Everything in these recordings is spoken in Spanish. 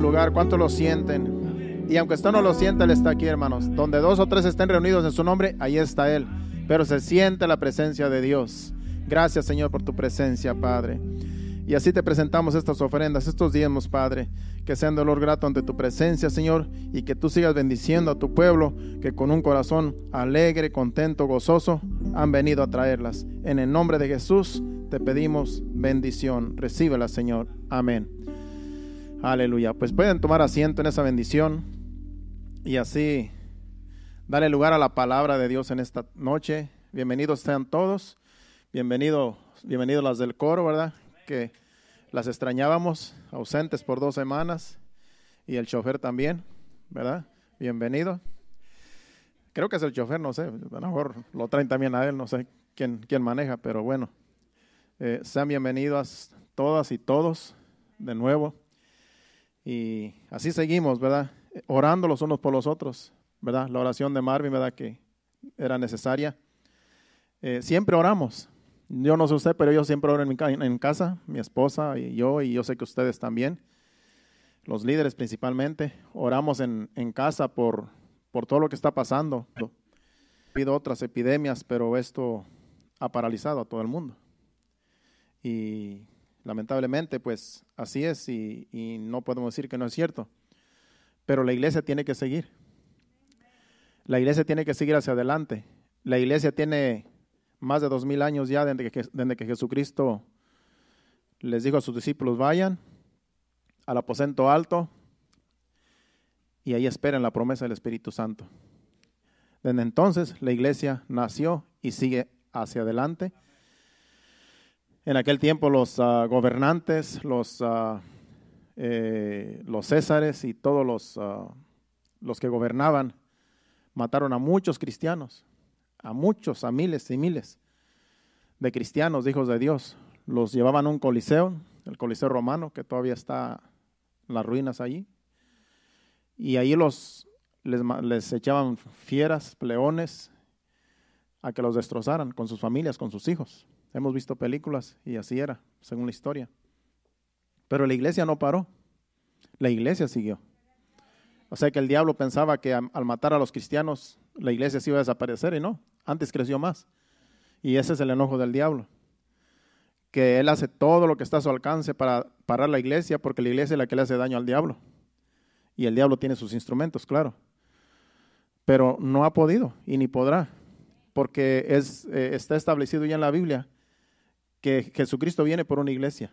lugar. cuánto lo sienten? Y aunque esto no lo sienta, Él está aquí, hermanos. Donde dos o tres estén reunidos en su nombre, ahí está Él. Pero se siente la presencia de Dios. Gracias, Señor, por tu presencia, Padre. Y así te presentamos estas ofrendas, estos diezmos, Padre, que sean dolor grato ante tu presencia, Señor, y que tú sigas bendiciendo a tu pueblo, que con un corazón alegre, contento, gozoso, han venido a traerlas. En el nombre de Jesús te pedimos bendición. Recíbela, Señor. Amén. Aleluya. Pues pueden tomar asiento en esa bendición y así darle lugar a la palabra de Dios en esta noche. Bienvenidos sean todos. Bienvenido, bienvenidos las del coro, ¿verdad? Que las extrañábamos ausentes por dos semanas y el chofer también, ¿verdad? Bienvenido. Creo que es el chofer, no sé, a lo mejor lo traen también a él, no sé quién, quién maneja, pero bueno. Eh, sean bienvenidas todas y todos de nuevo. Y así seguimos, ¿verdad? Orando los unos por los otros, ¿verdad? La oración de Marvin, ¿verdad? Que era necesaria. Eh, siempre oramos. Yo no sé usted, pero yo siempre oro en, mi en casa, mi esposa y yo, y yo sé que ustedes también, los líderes principalmente, oramos en, en casa por, por todo lo que está pasando. Pido otras epidemias, pero esto ha paralizado a todo el mundo. Y Lamentablemente, pues así es y, no podemos decir que no es cierto. Pero la iglesia tiene que seguir. La iglesia tiene que seguir hacia adelante. La iglesia tiene más de dos mil años ya desde que, desde que Jesucristo les dijo a sus discípulos, vayan al aposento alto y ahí esperen la promesa del Espíritu Santo. Desde entonces la iglesia nació y sigue hacia adelante en aquel tiempo los ah, gobernantes, los, ah, eh, los césares y todos los, ah, los que gobernaban mataron a muchos cristianos, a muchos, a miles y miles de cristianos, hijos de Dios. Los llevaban a un coliseo, el coliseo romano, que todavía está en las ruinas allí. Y ahí los, les, les echaban fieras, pleones, a que los destrozaran con sus familias, con sus hijos. Hemos visto películas y así era, según la historia. Pero la iglesia no paró. La iglesia siguió. O sea que el diablo pensaba que al matar a los cristianos la iglesia se iba a desaparecer y no, antes creció más. Y ese es el enojo del diablo. Que él hace todo lo que está a su alcance para parar la iglesia porque la iglesia es la que le hace daño al diablo. Y el diablo tiene sus instrumentos, claro. Pero no ha podido y ni podrá porque es, eh, está establecido ya en la Biblia que Jesucristo viene por una iglesia.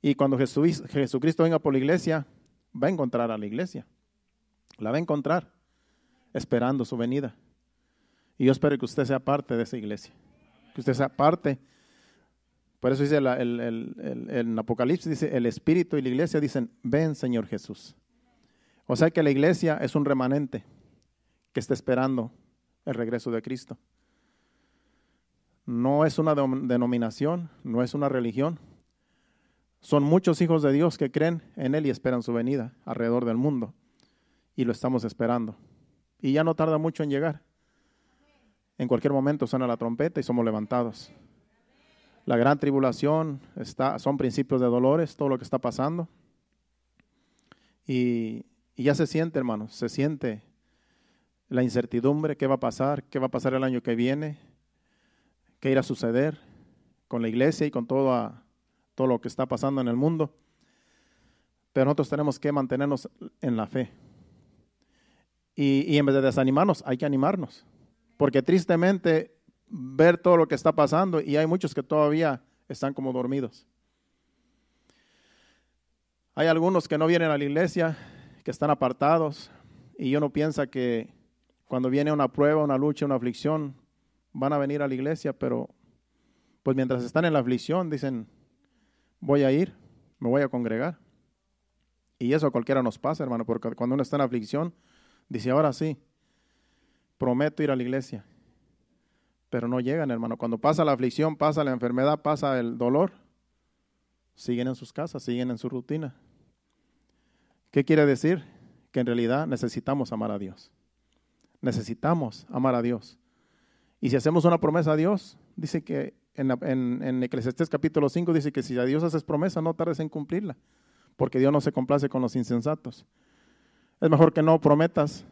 Y cuando Jesucristo venga por la iglesia, va a encontrar a la iglesia. La va a encontrar esperando su venida. Y yo espero que usted sea parte de esa iglesia. Que usted sea parte. Por eso dice el, Apocalipsis, dice, el Espíritu y la iglesia dicen, ven Señor Jesús. O sea que la iglesia es un remanente que está esperando el regreso de Cristo no es una denominación, no es una religión. Son muchos hijos de Dios que creen en Él y esperan su venida alrededor del mundo. Y lo estamos esperando. Y ya no tarda mucho en llegar. En cualquier momento suena la trompeta y somos levantados. La gran tribulación está, son principios de dolores, todo lo que está pasando. Y, y ya se siente, hermanos, se siente la incertidumbre, qué va a pasar, qué va a pasar el año que viene, que irá a suceder con la iglesia y con todo lo que está pasando en el mundo. Pero nosotros tenemos que mantenernos en la fe. Y, y en vez de desanimarnos, hay que animarnos. Porque tristemente ver todo lo que está pasando y hay muchos que todavía están como dormidos. Hay algunos que no vienen a la iglesia, que están apartados, y yo no piensa que cuando viene una prueba, una lucha, una aflicción, van a venir a la iglesia, pero pues mientras están en la aflicción dicen, voy a ir, me voy a congregar. Y eso a cualquiera nos pasa, hermano, porque cuando uno está en aflicción, dice, ahora sí, prometo ir a la iglesia. Pero no llegan, hermano. Cuando pasa la aflicción, pasa la enfermedad, pasa el dolor, siguen en sus casas, siguen en su rutina. ¿Qué quiere decir? Que en realidad necesitamos amar a Dios. Necesitamos amar a Dios. Y si hacemos una promesa a Dios, dice que en, en, capítulo 5 dice que si a Dios haces promesa, no tardes en cumplirla, porque Dios no se complace con los insensatos. Es mejor que no prometas,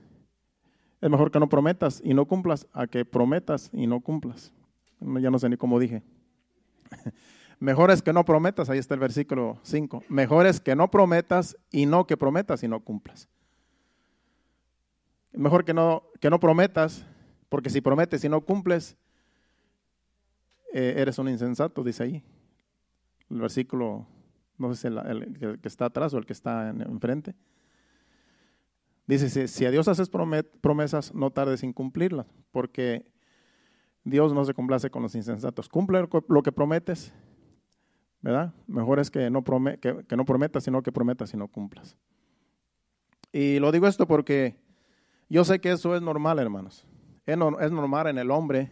es mejor que no prometas y no cumplas a que prometas y no cumplas. Ya no sé ni cómo dije. Mejor es que no prometas, ahí está el versículo 5. Mejor es que no prometas y no que prometas y no cumplas. Mejor que no, que no prometas porque si prometes y no cumples, eh, eres un insensato, dice ahí. El versículo, no sé si el, que está atrás o el que está enfrente. Dice, si, a Dios haces promesas, no tardes en cumplirlas, porque Dios no se complace con los insensatos. Cumple lo que prometes, ¿verdad? Mejor es que no, que no prometas, sino que prometas y no cumplas. Y lo digo esto porque yo sé que eso es normal, hermanos. Es, normal en el hombre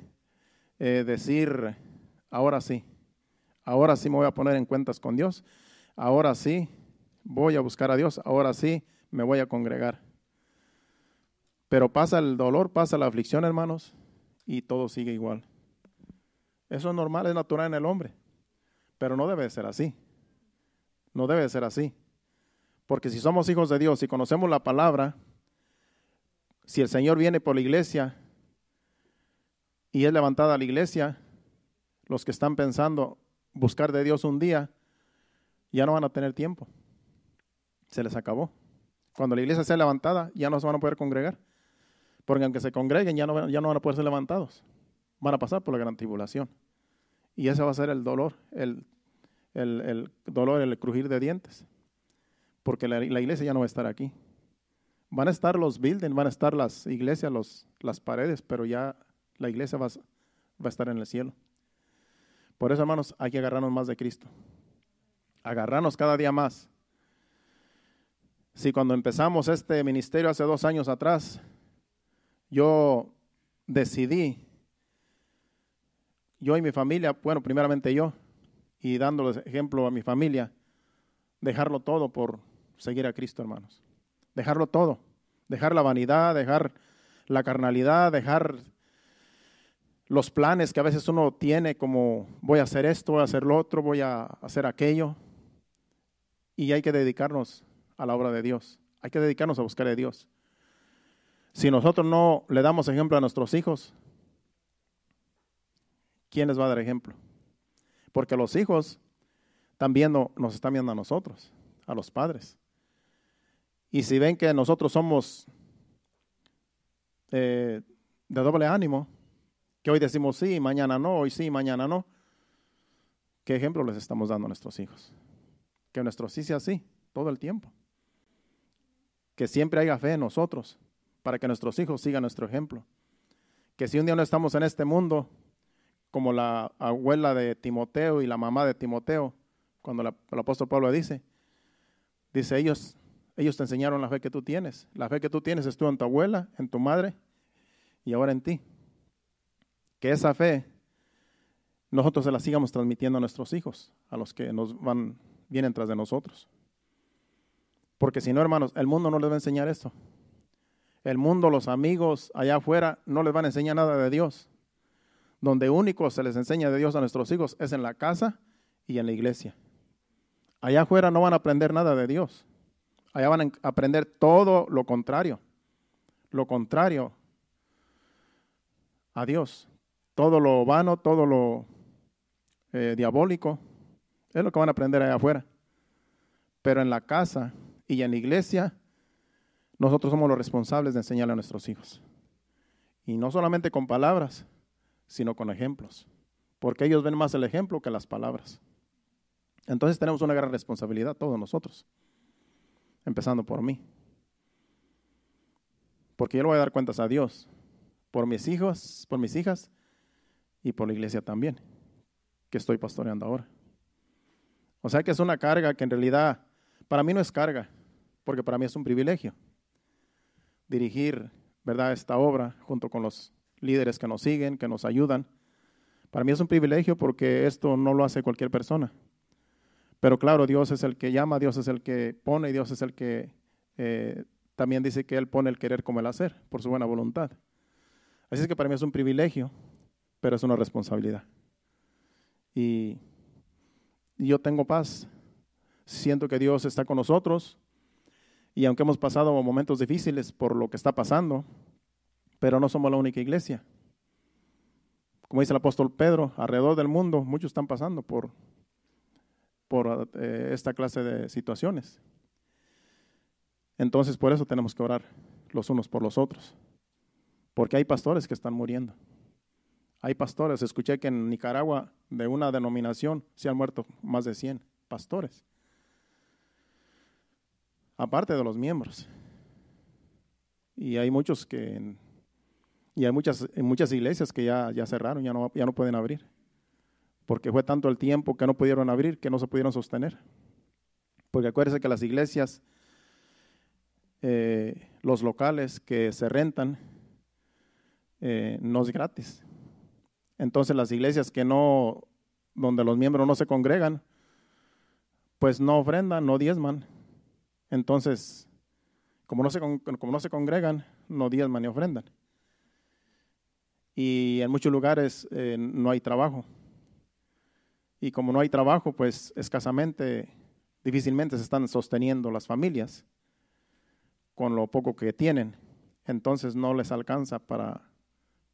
eh, decir, ahora sí, ahora sí me voy a poner en cuentas con Dios, ahora sí voy a buscar a Dios, ahora sí me voy a congregar. Pero pasa el dolor, pasa la aflicción, hermanos, y todo sigue igual. Eso es normal, es natural en el hombre, pero no debe ser así. No debe ser así. Porque si somos hijos de Dios y si conocemos la palabra, si el Señor viene por la iglesia y es levantada la iglesia, los que están pensando buscar de Dios un día, ya no van a tener tiempo. Se les acabó. Cuando la iglesia sea levantada, ya no se van a poder congregar. Porque aunque se congreguen, ya no, ya no van a poder ser levantados. Van a pasar por la gran tribulación. Y ese va a ser el dolor, el, el, dolor, el crujir de dientes. Porque la, iglesia ya no va a estar aquí. Van a estar los buildings, van a estar las iglesias, los, las paredes, pero ya la iglesia va, a estar en el cielo. Por eso, hermanos, hay que agarrarnos más de Cristo. Agarrarnos cada día más. Si cuando empezamos este ministerio hace dos años atrás, yo decidí, yo y mi familia, bueno, primeramente yo, y dándoles ejemplo a mi familia, dejarlo todo por seguir a Cristo, hermanos. Dejarlo todo. Dejar la vanidad, dejar la carnalidad, dejar los planes que a veces uno tiene, como voy a hacer esto, voy a hacer lo otro, voy a hacer aquello. Y hay que dedicarnos a la obra de Dios. Hay que dedicarnos a buscar a Dios. Si nosotros no le damos ejemplo a nuestros hijos, ¿quién les va a dar ejemplo? Porque los hijos también nos están viendo a nosotros, a los padres. Y si ven que nosotros somos eh, de doble ánimo, hoy decimos sí, mañana no, hoy sí, mañana no. ¿Qué ejemplo les estamos dando a nuestros hijos? Que nuestro sí sea sí, todo el tiempo. Que siempre haya fe en nosotros, para que nuestros hijos sigan nuestro ejemplo. Que si un día no estamos en este mundo, como la abuela de Timoteo y la mamá de Timoteo, cuando el apóstol Pablo dice, dice, ellos, ellos te enseñaron la fe que tú tienes. La fe que tú tienes estuvo en tu abuela, en tu madre y ahora en ti que esa fe nosotros se la sigamos transmitiendo a nuestros hijos, a los que nos van, vienen tras de nosotros. Porque si no, hermanos, el mundo no les va a enseñar esto. El mundo, los amigos allá afuera, no les van a enseñar nada de Dios. Donde único se les enseña de Dios a nuestros hijos es en la casa y en la iglesia. Allá afuera no van a aprender nada de Dios. Allá van a aprender todo lo contrario. Lo contrario a Dios todo lo vano, todo lo eh, diabólico, es lo que van a aprender allá afuera. Pero en la casa y en la iglesia, nosotros somos los responsables de enseñarle a nuestros hijos. Y no solamente con palabras, sino con ejemplos. Porque ellos ven más el ejemplo que las palabras. Entonces tenemos una gran responsabilidad todos nosotros. Empezando por mí. Porque yo le voy a dar cuentas a Dios. Por mis hijos, por mis hijas y por la iglesia también, que estoy pastoreando ahora. O sea que es una carga que en realidad para mí no es carga, porque para mí es un privilegio dirigir, ¿verdad?, esta obra junto con los líderes que nos siguen, que nos ayudan. Para mí es un privilegio porque esto no lo hace cualquier persona. Pero claro, Dios es el que llama, Dios es el que pone y Dios es el que eh, también dice que Él pone el querer como el hacer, por su buena voluntad. Así es que para mí es un privilegio pero es una responsabilidad. Y yo tengo paz. Siento que Dios está con nosotros. Y aunque hemos pasado momentos difíciles por lo que está pasando, pero no somos la única iglesia. Como dice el apóstol Pedro, alrededor del mundo muchos están pasando por, por eh, esta clase de situaciones. Entonces por eso tenemos que orar los unos por los otros, porque hay pastores que están muriendo. Hay pastores, escuché que en Nicaragua de una denominación se han muerto más de 100 pastores, aparte de los miembros. Y hay muchos que, y hay muchas, muchas iglesias que ya, ya cerraron, ya no, ya no pueden abrir, porque fue tanto el tiempo que no pudieron abrir, que no se pudieron sostener. Porque acuérdense que las iglesias, eh, los locales que se rentan, eh, no es gratis. Entonces las iglesias que no, donde los miembros no se congregan, pues no ofrendan, no diezman. Entonces, como no se, como no se congregan, no diezman ni ofrendan. Y en muchos lugares eh, no hay trabajo. Y como no hay trabajo, pues escasamente, difícilmente se están sosteniendo las familias con lo poco que tienen. Entonces no les alcanza para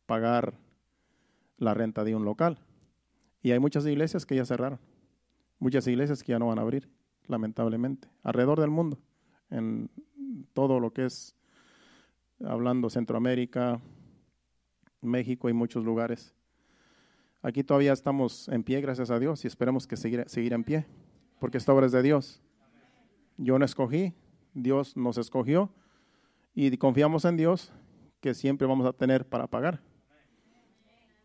pagar la renta de un local. Y hay muchas iglesias que ya cerraron, muchas iglesias que ya no van a abrir, lamentablemente, alrededor del mundo, en todo lo que es, hablando Centroamérica, México y muchos lugares. Aquí todavía estamos en pie, gracias a Dios, y esperemos que seguir, en pie, porque esta obra es de Dios. Yo no escogí, Dios nos escogió, y confiamos en Dios que siempre vamos a tener para pagar.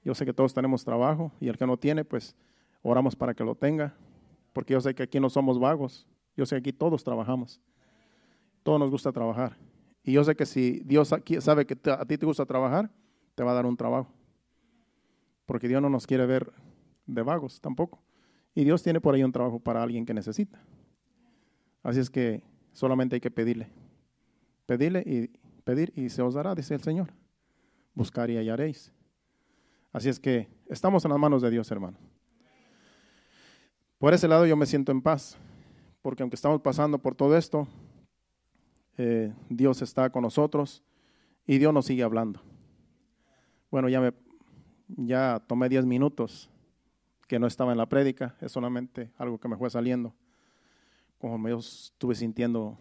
Yo sé que todos tenemos trabajo y el que no tiene, pues oramos para que lo tenga, porque yo sé que aquí no somos vagos, yo sé que aquí todos trabajamos, todos nos gusta trabajar. Y yo sé que si Dios sabe que a ti te gusta trabajar, te va a dar un trabajo, porque Dios no nos quiere ver de vagos tampoco. Y Dios tiene por ahí un trabajo para alguien que necesita. Así es que solamente hay que pedirle, pedirle y pedir y se os dará, dice el Señor. Buscar y hallaréis Así es que estamos en las manos de Dios, hermano. Por ese lado yo me siento en paz, porque aunque estamos pasando por todo esto, eh, Dios está con nosotros y Dios nos sigue hablando. Bueno, ya, me, ya tomé 10 minutos que no estaba en la prédica, es solamente algo que me fue saliendo, como yo estuve sintiendo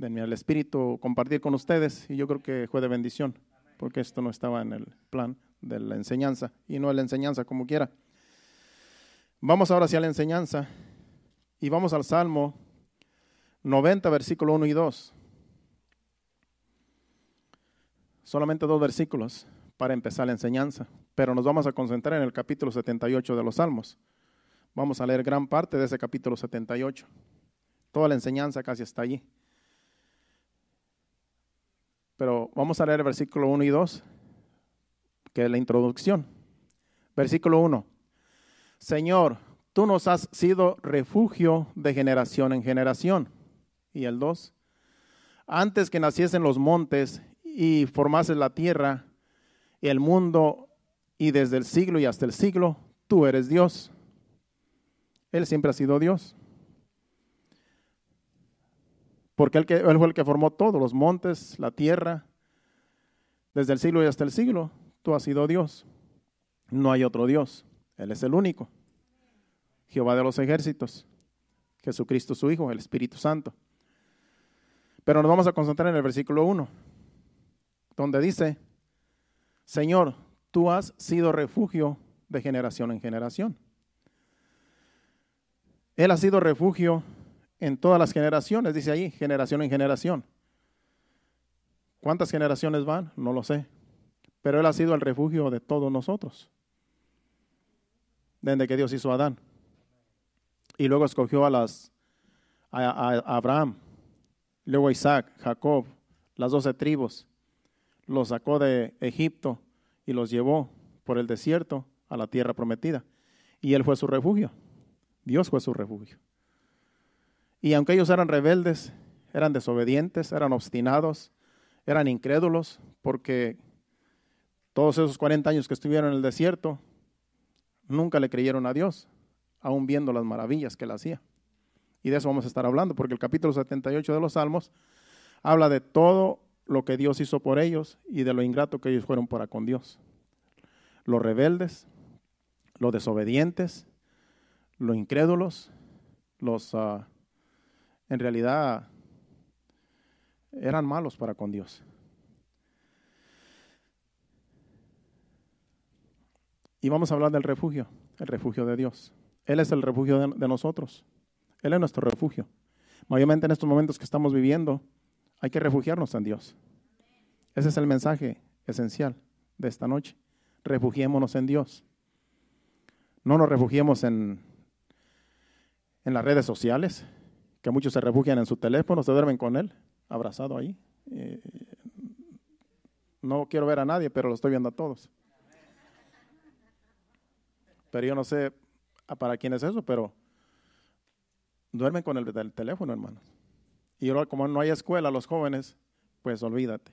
en el espíritu, compartir con ustedes y yo creo que fue de bendición porque esto no estaba en el plan de la enseñanza, y no es la enseñanza como quiera. Vamos ahora hacia la enseñanza y vamos al Salmo 90, versículo 1 y 2. Solamente dos versículos para empezar la enseñanza, pero nos vamos a concentrar en el capítulo 78 de los Salmos. Vamos a leer gran parte de ese capítulo 78. Toda la enseñanza casi está allí. Pero vamos a leer el versículo 1 y 2, que es la introducción. Versículo 1. Señor, tú nos has sido refugio de generación en generación. Y el 2. Antes que naciesen los montes y formases la tierra y el mundo y desde el siglo y hasta el siglo, tú eres Dios. Él siempre ha sido Dios porque él, que, fue el que formó todos, los montes, la tierra, desde el siglo y hasta el siglo. Tú has sido Dios. No hay otro Dios. Él es el único. Jehová de los ejércitos, Jesucristo su Hijo, el Espíritu Santo. Pero nos vamos a concentrar en el versículo 1, donde dice, Señor, tú has sido refugio de generación en generación. Él ha sido refugio en todas las generaciones, dice ahí, generación en generación. ¿Cuántas generaciones van? No lo sé. Pero Él ha sido el refugio de todos nosotros. Desde que Dios hizo a Adán. Y luego escogió a, las, a, a, Abraham, luego Isaac, Jacob, las doce tribus. Los sacó de Egipto y los llevó por el desierto a la tierra prometida. Y Él fue su refugio. Dios fue su refugio. Y aunque ellos eran rebeldes, eran desobedientes, eran obstinados, eran incrédulos, porque todos esos 40 años que estuvieron en el desierto, nunca le creyeron a Dios, aún viendo las maravillas que él hacía. Y de eso vamos a estar hablando, porque el capítulo 78 de los Salmos habla de todo lo que Dios hizo por ellos y de lo ingrato que ellos fueron para con Dios. Los rebeldes, los desobedientes, los incrédulos, los ah, en realidad eran malos para con Dios. Y vamos a hablar del refugio, el refugio de Dios. Él es el refugio de, nosotros. Él es nuestro refugio. Mayormente en estos momentos que estamos viviendo, hay que refugiarnos en Dios. Ese es el mensaje esencial de esta noche. Refugiémonos en Dios. No nos refugiemos en, en las redes sociales, que muchos se refugian en su teléfono, se duermen con él, abrazado ahí. Eh, no quiero ver a nadie, pero lo estoy viendo a todos. Pero yo no sé para quién es eso, pero duermen con el, teléfono, hermano. Y ahora, como no hay escuela, los jóvenes, pues olvídate.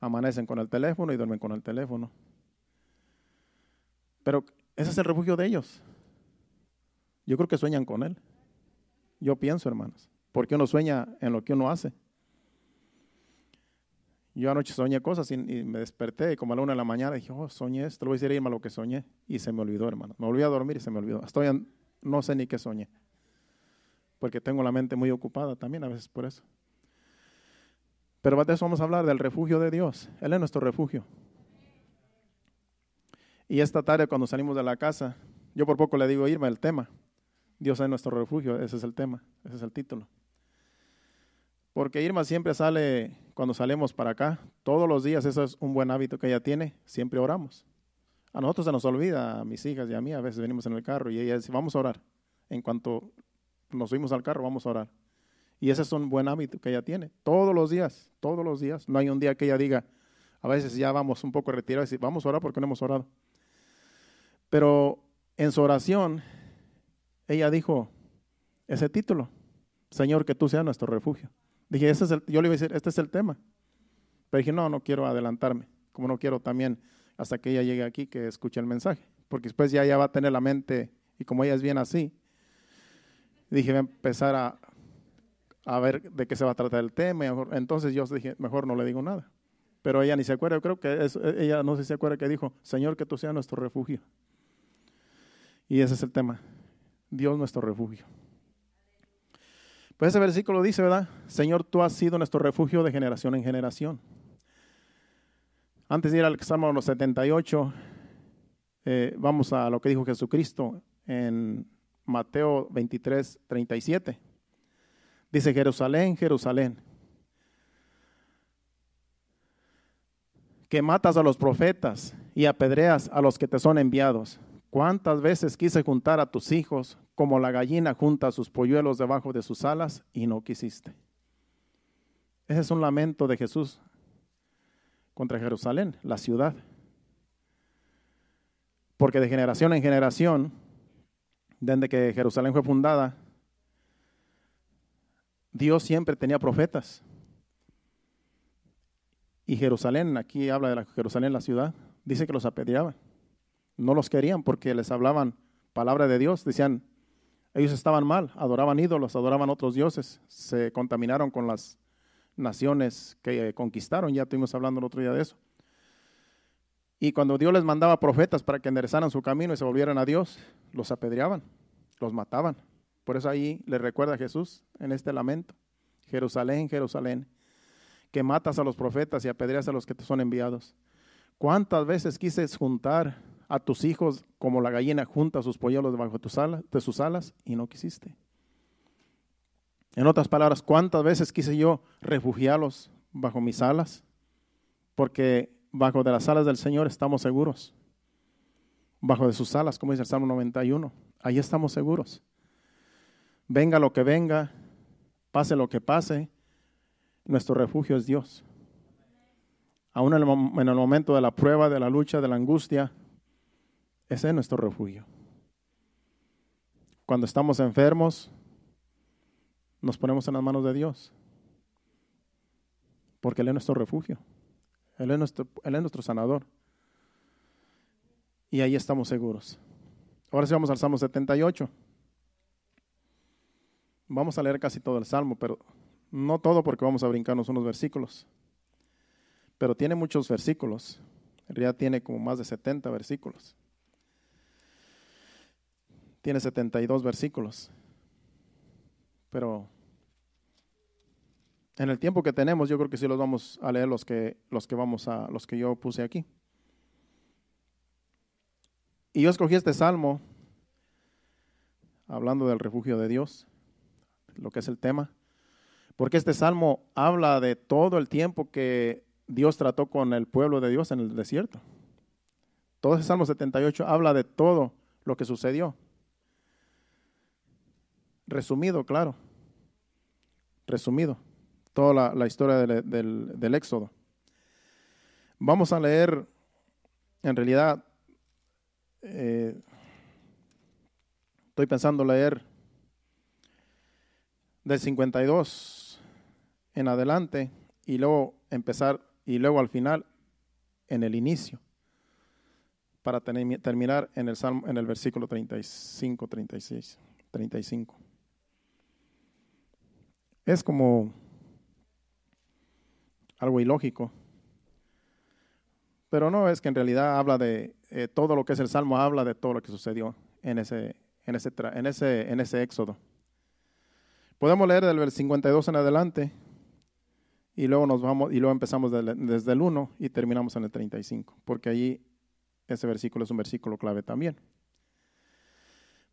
Amanecen con el teléfono y duermen con el teléfono. Pero ese es el refugio de ellos. Yo creo que sueñan con él. Yo pienso, hermanos, porque uno sueña en lo que uno hace. Yo anoche soñé cosas y, me desperté como a la una de la mañana dije, oh, soñé esto, lo voy a decir lo que soñé. Y se me olvidó, hermano. Me volví a dormir y se me olvidó. Estoy, no sé ni qué soñé. Porque tengo la mente muy ocupada también a veces por eso. Pero de vamos a hablar, del refugio de Dios. Él es nuestro refugio. Y esta tarde cuando salimos de la casa, yo por poco le digo irme el tema, Dios es nuestro refugio, ese es el tema, ese es el título. Porque Irma siempre sale, cuando salimos para acá, todos los días, eso es un buen hábito que ella tiene, siempre oramos. A nosotros se nos olvida, a mis hijas y a mí, a veces venimos en el carro y ella dice, vamos a orar. En cuanto nos subimos al carro, vamos a orar. Y ese es un buen hábito que ella tiene, todos los días, todos los días. No hay un día que ella diga, a veces ya vamos un poco retirados y vamos a orar porque no hemos orado. Pero en su oración, ella dijo ese título, Señor, que tú seas nuestro refugio. Dije, ese es el, yo le iba a decir, este es el tema. Pero dije, no, no quiero adelantarme, como no quiero también hasta que ella llegue aquí que escuche el mensaje, porque después ya ella va a tener la mente, y como ella es bien así, dije, voy a empezar a, a ver de qué se va a tratar el tema. Entonces yo dije, mejor no le digo nada. Pero ella ni se acuerda, yo creo que e-, ella no sé si se acuerda que dijo, Señor, que tú seas nuestro refugio. Y ese es el tema. Dios nuestro refugio. Pues ese versículo dice, ¿verdad? Señor, tú has sido nuestro refugio de generación en generación. Antes de ir al Salmo 78, eh, vamos a lo que dijo Jesucristo en Mateo 23, 37. Dice, Jerusalén, Jerusalén, que matas a los profetas y apedreas a los que te son enviados. ¿Cuántas veces quise juntar a tus hijos como la gallina junta a sus polluelos debajo de sus alas y no quisiste? Ese es un lamento de Jesús contra Jerusalén, la ciudad. Porque de generación en generación, desde que Jerusalén fue fundada, Dios siempre tenía profetas. Y Jerusalén, aquí habla de la Jerusalén, la ciudad, dice que los apedreaba no los querían porque les hablaban palabra de Dios, decían, ellos estaban mal, adoraban ídolos, adoraban otros dioses, se contaminaron con las naciones que eh, conquistaron, ya estuvimos hablando el otro día de eso. Y cuando Dios les mandaba profetas para que enderezaran su camino y se volvieran a Dios, los apedreaban, los mataban. Por eso ahí le recuerda a Jesús en este lamento, Jerusalén, Jerusalén, que matas a los profetas y apedreas a los que te son enviados. ¿Cuántas veces quises juntar a tus hijos como la gallina junta sus polluelos debajo de, tus de sus alas y no quisiste. En otras palabras, ¿cuántas veces quise yo refugiarlos bajo mis alas? Porque bajo de las alas del Señor estamos seguros. Bajo de sus alas, como dice el Salmo 91, ahí estamos seguros. Venga lo que venga, pase lo que pase, nuestro refugio es Dios. Aún en el momento de la prueba, de la lucha, de la angustia, ese es nuestro refugio. Cuando estamos enfermos, nos ponemos en las manos de Dios, porque Él es nuestro refugio, Él es nuestro, Él es nuestro sanador. Y ahí estamos seguros. Ahora sí vamos al Salmo 78. Vamos a leer casi todo el Salmo, pero no todo porque vamos a brincarnos unos versículos. Pero tiene muchos versículos. Ya tiene como más de 70 versículos. Tiene 72 versículos. Pero en el tiempo que tenemos, yo creo que sí los vamos a leer los que, los que vamos a los que yo puse aquí. Y yo escogí este salmo hablando del refugio de Dios, lo que es el tema, porque este salmo habla de todo el tiempo que Dios trató con el pueblo de Dios en el desierto. Todo ese salmo 78 habla de todo lo que sucedió resumido, claro. Resumido. Toda la, historia del, del, Éxodo. Vamos a leer, en realidad, eh, estoy pensando leer del 52 en adelante y luego empezar y luego al final en el inicio para terminar en el, salmo, en el versículo 35, 36, 35. Es como algo ilógico. Pero no, es que en realidad habla de eh, todo lo que es el Salmo, habla de todo lo que sucedió en ese, en ese, en ese, en ese éxodo. Podemos leer del 52 en adelante y luego, nos vamos, y luego empezamos desde el 1 y terminamos en el 35, porque allí ese versículo es un versículo clave también.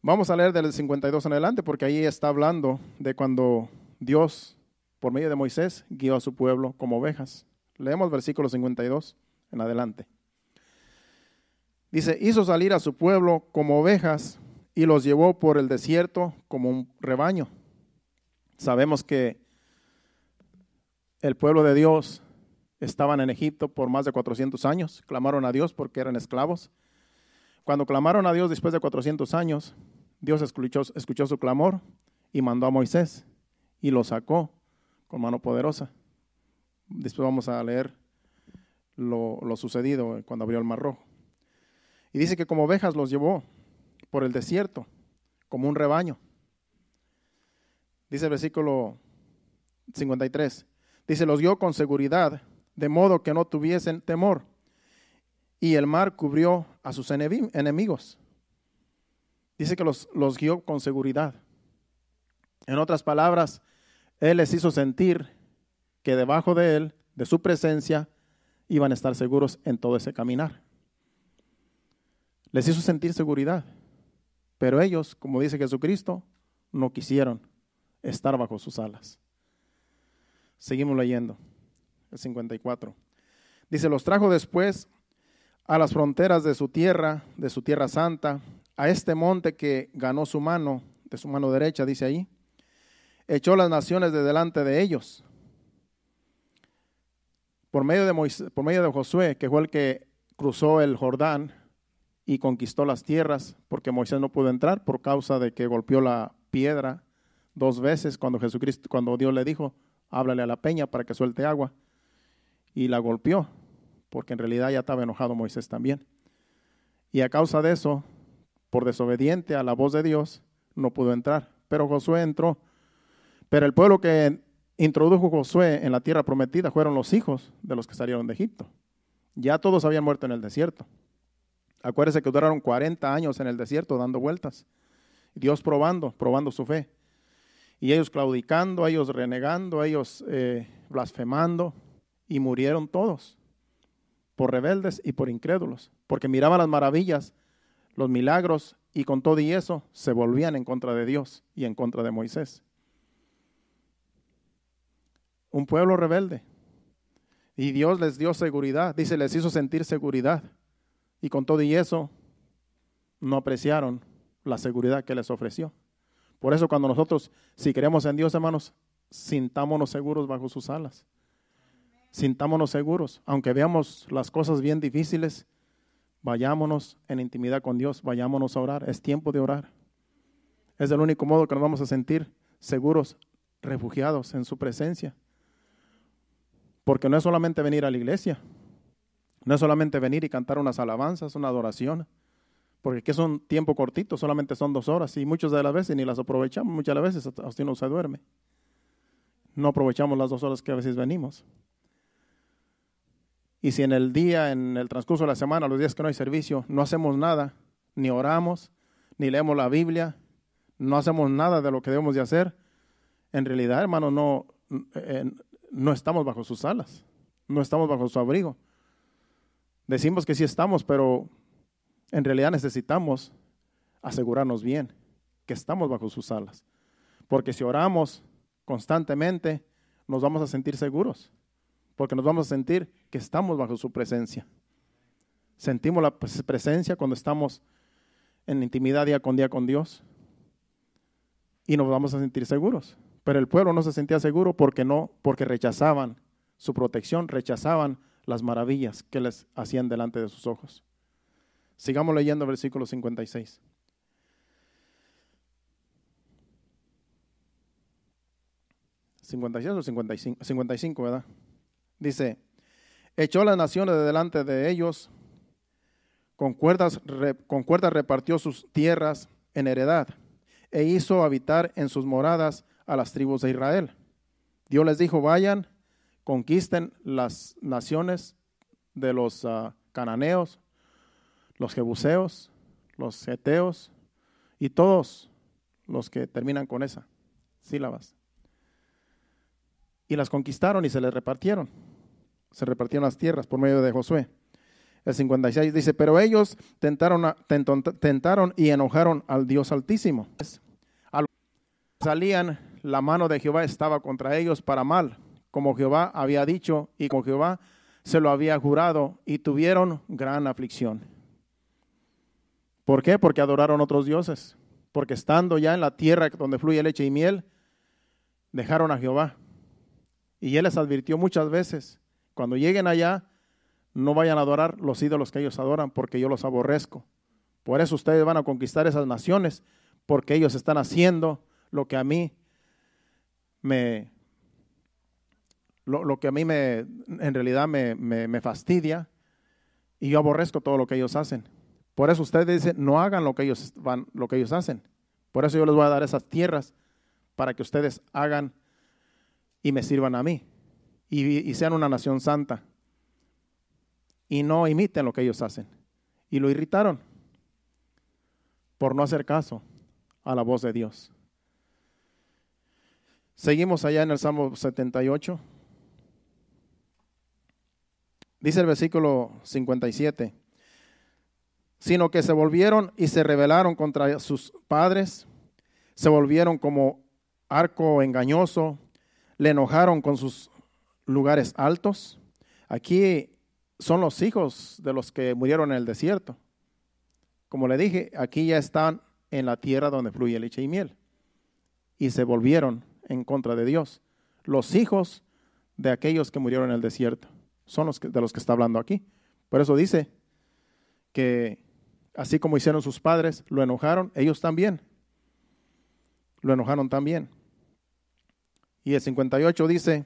Vamos a leer del 52 en adelante porque ahí está hablando de cuando Dios, por medio de Moisés, guió a su pueblo como ovejas. Leemos versículo 52 en adelante. Dice, hizo salir a su pueblo como ovejas y los llevó por el desierto como un rebaño. Sabemos que el pueblo de Dios estaban en Egipto por más de 400 años, clamaron a Dios porque eran esclavos. Cuando clamaron a Dios después de 400 años, Dios escuchó, escuchó su clamor y mandó a Moisés y lo sacó con mano poderosa. Después vamos a leer lo, sucedido cuando abrió el mar rojo. Y dice que como ovejas los llevó por el desierto, como un rebaño. Dice el versículo 53. Dice, los guió con seguridad, de modo que no tuviesen temor. Y el mar cubrió a sus enemigos. Dice que los, los guió con seguridad. En otras palabras, él les hizo sentir que debajo de Él, de su presencia, iban a estar seguros en todo ese caminar. Les hizo sentir seguridad, pero ellos, como dice Jesucristo, no quisieron estar bajo sus alas. Seguimos leyendo, el 54. Dice, los trajo después a las fronteras de su tierra, de su tierra santa, a este monte que ganó su mano, de su mano derecha, dice ahí, echó las naciones de delante de ellos. Por medio, de por medio de Josué, que fue el que cruzó el Jordán y conquistó las tierras, porque Moisés no pudo entrar por causa de que golpeó la piedra dos veces cuando Jesucristo, cuando Dios le dijo, háblale a la peña para que suelte agua. Y la golpeó, porque en realidad ya estaba enojado Moisés también. Y a causa de eso, por desobediente a la voz de Dios, no pudo entrar. Pero Josué entró pero el pueblo que introdujo Josué en la tierra prometida fueron los hijos de los que salieron de Egipto. Ya todos habían muerto en el desierto. Acuérdense que duraron 40 años en el desierto dando vueltas. Dios probando, probando su fe. Y ellos claudicando, ellos renegando, ellos eh, blasfemando. Y murieron todos por rebeldes y por incrédulos. Porque miraban las maravillas, los milagros y con todo y eso se volvían en contra de Dios y en contra de Moisés un pueblo rebelde. Y Dios les dio seguridad, dice, les hizo sentir seguridad. Y con todo y eso, no apreciaron la seguridad que les ofreció. Por eso cuando nosotros, si creemos en Dios, hermanos, sintámonos seguros bajo sus alas. Sintámonos seguros, aunque veamos las cosas bien difíciles, vayámonos en intimidad con Dios, vayámonos a orar, es tiempo de orar. Es el único modo que nos vamos a sentir seguros, refugiados en su presencia. Porque no es solamente venir a la iglesia, no es solamente venir y cantar unas alabanzas, una adoración, porque es un tiempo cortito, solamente son dos horas y muchas de las veces ni las aprovechamos, muchas de las veces hasta no se duerme. No aprovechamos las dos horas que a veces venimos. Y si en el día, en el transcurso de la semana, los días que no hay servicio, no hacemos nada, ni oramos, ni leemos la Biblia, no hacemos nada de lo que debemos de hacer, en realidad, hermano, no, eh, no estamos bajo sus alas, no estamos bajo su abrigo. Decimos que sí estamos, pero en realidad necesitamos asegurarnos bien que estamos bajo sus alas. Porque si oramos constantemente, nos vamos a sentir seguros, porque nos vamos a sentir que estamos bajo su presencia. Sentimos la presencia cuando estamos en intimidad día con día con Dios y nos vamos a sentir seguros. Pero el pueblo no se sentía seguro porque no, porque rechazaban su protección, rechazaban las maravillas que les hacían delante de sus ojos. Sigamos leyendo versículo 56. ¿56 o 55? 55, ¿verdad? Dice, echó las naciones de delante de ellos, con cuerdas, con cuerdas repartió sus tierras en heredad, e hizo habitar en sus moradas a las tribus de Israel. Dios les dijo, vayan, conquisten las naciones de los ah, cananeos, los jebuseos, los geteos y todos los que terminan con esa sílabas. Y las conquistaron y se les repartieron. Se repartieron las tierras por medio de Josué. El 56 dice, pero ellos tentaron, tentaron y enojaron al Dios Altísimo. Salían la mano de Jehová estaba contra ellos para mal, como Jehová había dicho y con Jehová se lo había jurado, y tuvieron gran aflicción. ¿Por qué? Porque adoraron otros dioses, porque estando ya en la tierra donde fluye leche y miel, dejaron a Jehová. Y él les advirtió muchas veces, cuando lleguen allá, no vayan a adorar los ídolos que ellos adoran, porque yo los aborrezco. Por eso ustedes van a conquistar esas naciones, porque ellos están haciendo lo que a mí me, lo, que a mí me, en realidad me, fastidia y yo aborrezco todo lo que ellos hacen. Por eso ustedes dicen, no hagan lo que ellos, van, lo que ellos hacen. Por eso yo les voy a dar esas tierras para que ustedes hagan y me sirvan a mí y sean una nación santa y no imiten lo que ellos hacen. Y lo irritaron por no hacer caso a la voz de Dios. Seguimos allá en el Salmo 78. Dice el versículo 57, sino que se volvieron y se rebelaron contra sus padres, se volvieron como arco engañoso, le enojaron con sus lugares altos. Aquí son los hijos de los que murieron en el desierto. Como le dije, aquí ya están en la tierra donde fluye leche y miel. Y se volvieron en contra de Dios. Los hijos de aquellos que murieron en el desierto son los que, de los que está hablando aquí. Por eso dice que así como hicieron sus padres, lo enojaron, ellos también. Lo enojaron también. Y el 58 dice,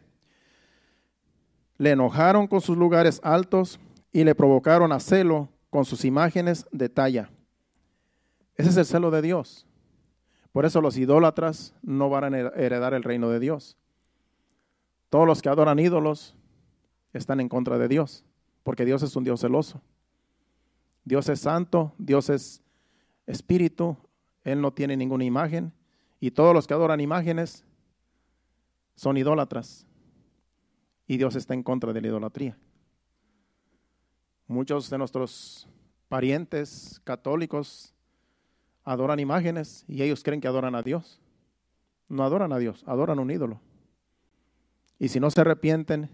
le enojaron con sus lugares altos y le provocaron a celo con sus imágenes de talla. Ese es el celo de Dios. Por eso los idólatras no van a heredar el reino de Dios. Todos los que adoran ídolos están en contra de Dios, porque Dios es un Dios celoso. Dios es santo, Dios es espíritu, Él no tiene ninguna imagen, y todos los que adoran imágenes son idólatras, y Dios está en contra de la idolatría. Muchos de nuestros parientes católicos adoran imágenes y ellos creen que adoran a Dios. No adoran a Dios, adoran un ídolo. Y si no se arrepienten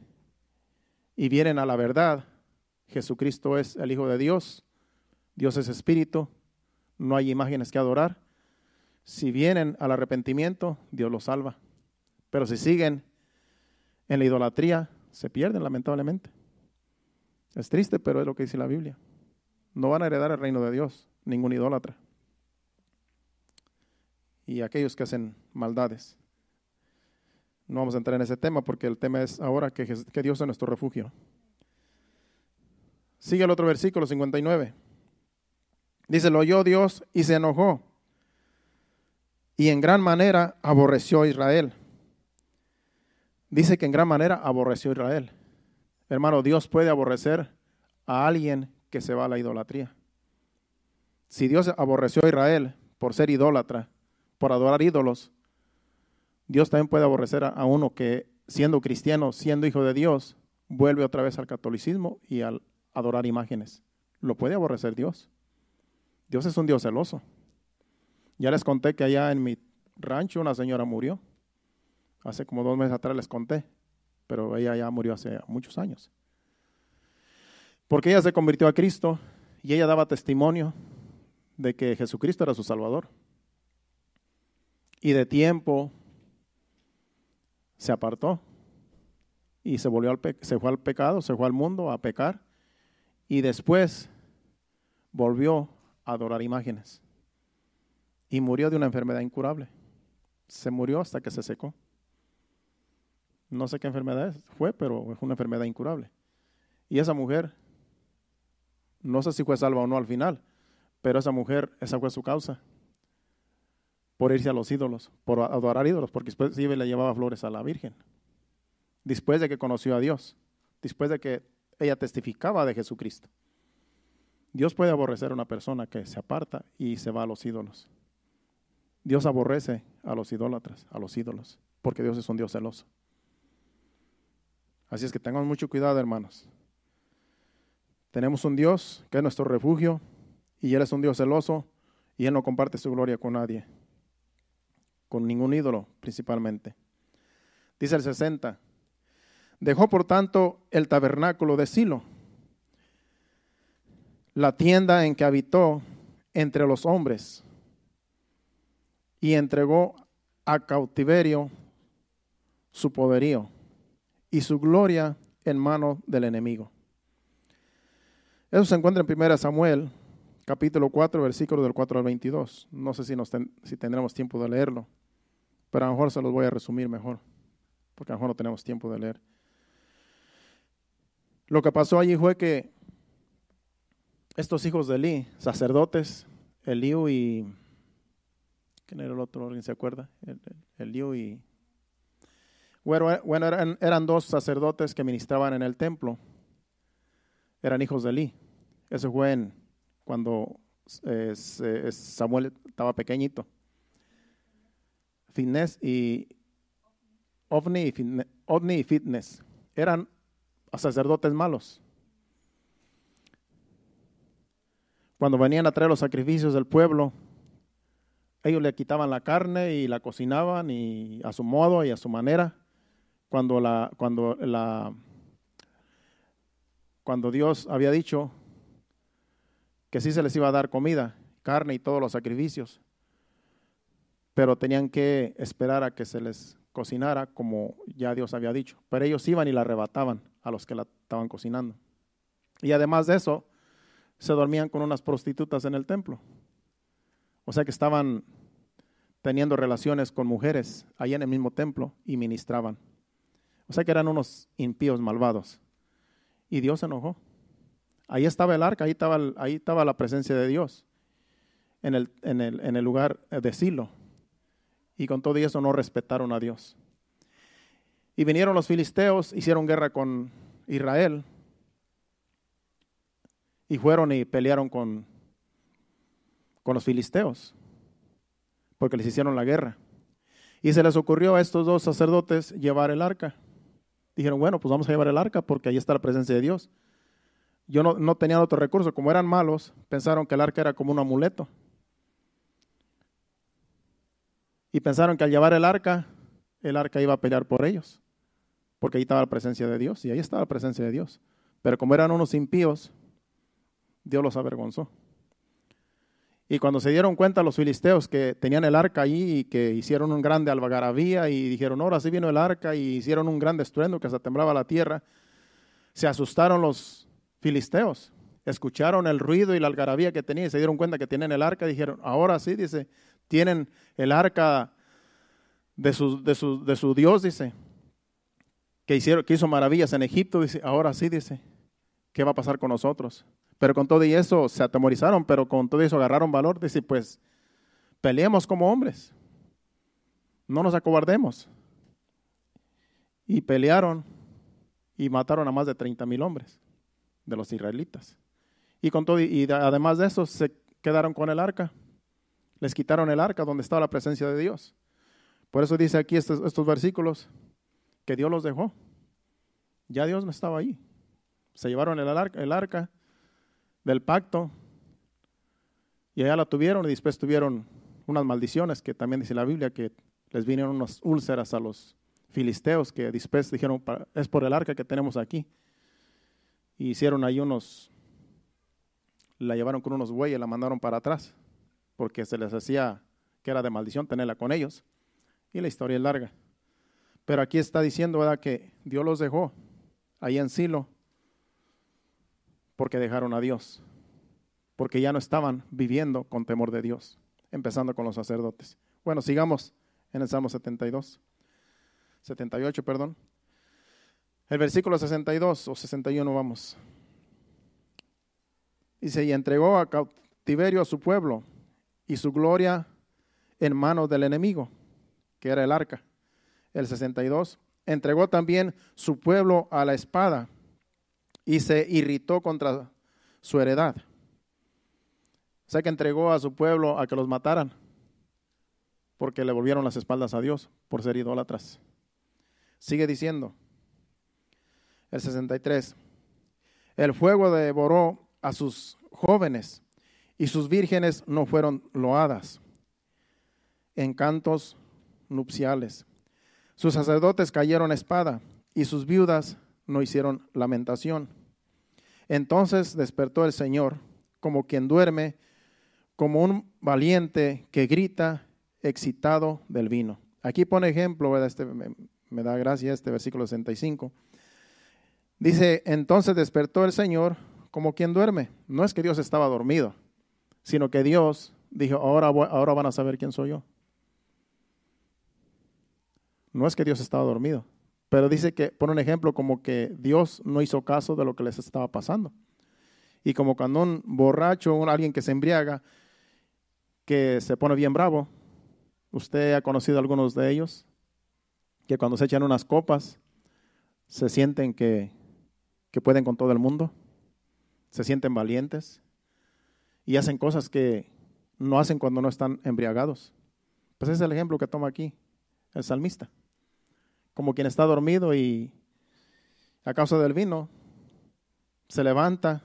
y vienen a la verdad, Jesucristo es el Hijo de Dios, Dios es espíritu, no hay imágenes que adorar. Si vienen al arrepentimiento, Dios los salva. Pero si siguen en la idolatría, se pierden lamentablemente. Es triste, pero es lo que dice la Biblia. No van a heredar el reino de Dios, ningún idólatra y aquellos que hacen maldades. No vamos a entrar en ese tema porque el tema es ahora que, Dios es nuestro refugio. Sigue el otro versículo 59. Dice, lo oyó Dios y se enojó. Y en gran manera aborreció a Israel. Dice que en gran manera aborreció a Israel. Hermano, Dios puede aborrecer a alguien que se va a la idolatría. Si Dios aborreció a Israel por ser idólatra, por adorar ídolos, Dios también puede aborrecer a, uno que siendo cristiano, siendo hijo de Dios, vuelve otra vez al catolicismo y al adorar imágenes. Lo puede aborrecer Dios. Dios es un Dios celoso. Ya les conté que allá en mi rancho una señora murió. Hace como dos meses atrás les conté, pero ella ya murió hace muchos años. Porque ella se convirtió a Cristo y ella daba testimonio de que Jesucristo era su Salvador y de tiempo se apartó y se, volvió al se fue al pecado, se fue al mundo a pecar y después volvió a adorar imágenes y murió de una enfermedad incurable. Se murió hasta que se secó. No sé qué enfermedad fue, pero fue una enfermedad incurable. Y esa mujer, no sé si fue salva o no al final, pero esa mujer, esa fue su causa por irse a los ídolos, por adorar ídolos, porque después le llevaba flores a la Virgen. Después de que conoció a Dios, después de que ella testificaba de Jesucristo. Dios puede aborrecer a una persona que se aparta y se va a los ídolos. Dios aborrece a los idólatras, a los ídolos, porque Dios es un Dios celoso. Así es que tengamos mucho cuidado, hermanos. Tenemos un Dios que es nuestro refugio y Él es un Dios celoso y Él no comparte su gloria con nadie con ningún ídolo principalmente. Dice el 60. Dejó por tanto el tabernáculo de Silo, la tienda en que habitó entre los hombres, y entregó a cautiverio su poderío y su gloria en manos del enemigo. Eso se encuentra en 1 Samuel, capítulo 4, versículo del 4 al 22. No sé si, nos si tendremos tiempo de leerlo. Pero a lo mejor se los voy a resumir mejor, porque a lo mejor no tenemos tiempo de leer. Lo que pasó allí fue que estos hijos de Eli, sacerdotes, Eliu y... ¿Quién era el otro? ¿Alguien se acuerda? Eliu y... Bueno, eh, eran, dos sacerdotes que ministraban en el templo. Eran hijos de Eli, Eso fue cuando eh, Samuel estaba pequeñito. Fitness y ovni y, Fitness. Eran sacerdotes malos. Cuando venían a traer los sacrificios del pueblo, ellos le quitaban la carne y la cocinaban y a su modo y a su manera. Cuando, la, cuando, la, cuando Dios había dicho que sí se les iba a dar comida, carne y todos los sacrificios pero tenían que esperar a que se les cocinara como ya Dios había dicho. Pero ellos iban y la arrebataban a los que la estaban cocinando. Y además de eso, se dormían con unas prostitutas en el templo. O sea que estaban teniendo relaciones con mujeres ahí en el mismo templo y ministraban. O sea que eran unos impíos malvados. Y Dios se enojó. Ahí estaba el arca, ahí estaba, estaba la presencia de Dios, en el, en el lugar de Silo y con todo eso no respetaron a Dios. Y vinieron los filisteos, hicieron guerra con Israel y fueron y pelearon con, con los filisteos porque les hicieron la guerra. Y se les ocurrió a estos dos sacerdotes llevar el arca. Dijeron, bueno, pues vamos a llevar el arca porque ahí está la presencia de Dios. Yo no, tenía otro recurso, como eran malos, pensaron que el arca era como un amuleto. y pensaron que al llevar el arca, el arca iba a pelear por ellos, porque ahí estaba la presencia de Dios, y ahí estaba la presencia de Dios. Pero como eran unos impíos, Dios los avergonzó. Y cuando se dieron cuenta los filisteos que tenían el arca ahí y que hicieron un grande algarabía y dijeron, ahora sí vino el arca y hicieron un grande estruendo que se temblaba la tierra, se asustaron los filisteos, escucharon el ruido y la algarabía que tenía y se dieron cuenta que tenían el arca y dijeron, ahora sí, dice, tienen el arca de su, de su, Dios, dice, que, hicieron, que hizo maravillas en Egipto, dice, ahora sí, dice, ¿qué va a pasar con nosotros? Pero con todo y eso se atemorizaron, pero con todo eso agarraron valor, dice, pues peleemos como hombres, no nos acobardemos. Y pelearon y mataron a más de 30 mil hombres de los israelitas. Y, con todo, y además de eso, se quedaron con el arca. Les quitaron el arca donde estaba la presencia de Dios. Por eso dice aquí estos, versículos que Dios los dejó. Ya Dios no estaba ahí. Se llevaron el arca, el arca del pacto y allá la tuvieron y después tuvieron unas maldiciones que también dice la Biblia que les vinieron unas úlceras a los filisteos que después dijeron es por el arca que tenemos aquí. Y hicieron ahí unos, la llevaron con unos bueyes, la mandaron para atrás porque se les hacía que era de maldición tenerla con ellos. Y la historia es larga. Pero aquí está diciendo ¿verdad? que Dios los dejó ahí en Silo porque dejaron a Dios, porque ya no estaban viviendo con temor de Dios, empezando con los sacerdotes. Bueno, sigamos en el Salmo 72, 78, perdón. El versículo 62 o 61 vamos. Dice, y entregó a cautiverio a su pueblo y su gloria en manos del enemigo, que era el arca. El 62. Entregó también su pueblo a la espada y se irritó contra su heredad. O sea que entregó a su pueblo a que los mataran porque le volvieron las espaldas a Dios por ser idólatras. Sigue diciendo el 63. El fuego devoró a sus jóvenes y sus vírgenes no fueron loadas en cantos nupciales. Sus sacerdotes cayeron espada y sus viudas no hicieron lamentación. Entonces despertó el Señor como quien duerme, como un valiente que grita excitado del vino. Aquí pone ejemplo, ¿verdad? Este, me, me da gracia este versículo 65. Dice, entonces despertó el Señor como quien duerme. No es que Dios estaba dormido, sino que Dios dijo, ahora, ahora van a saber quién soy yo. No es que Dios estaba dormido, pero dice que, por un ejemplo, como que Dios no hizo caso de lo que les estaba pasando. Y como cuando un borracho, un, alguien que se embriaga, que se pone bien bravo, usted ha conocido a algunos de ellos, que cuando se echan unas copas, se sienten que, que pueden con todo el mundo, se sienten valientes, y hacen cosas que no hacen cuando no están embriagados. Pues ese es el ejemplo que toma aquí el salmista. Como quien está dormido y a causa del vino se levanta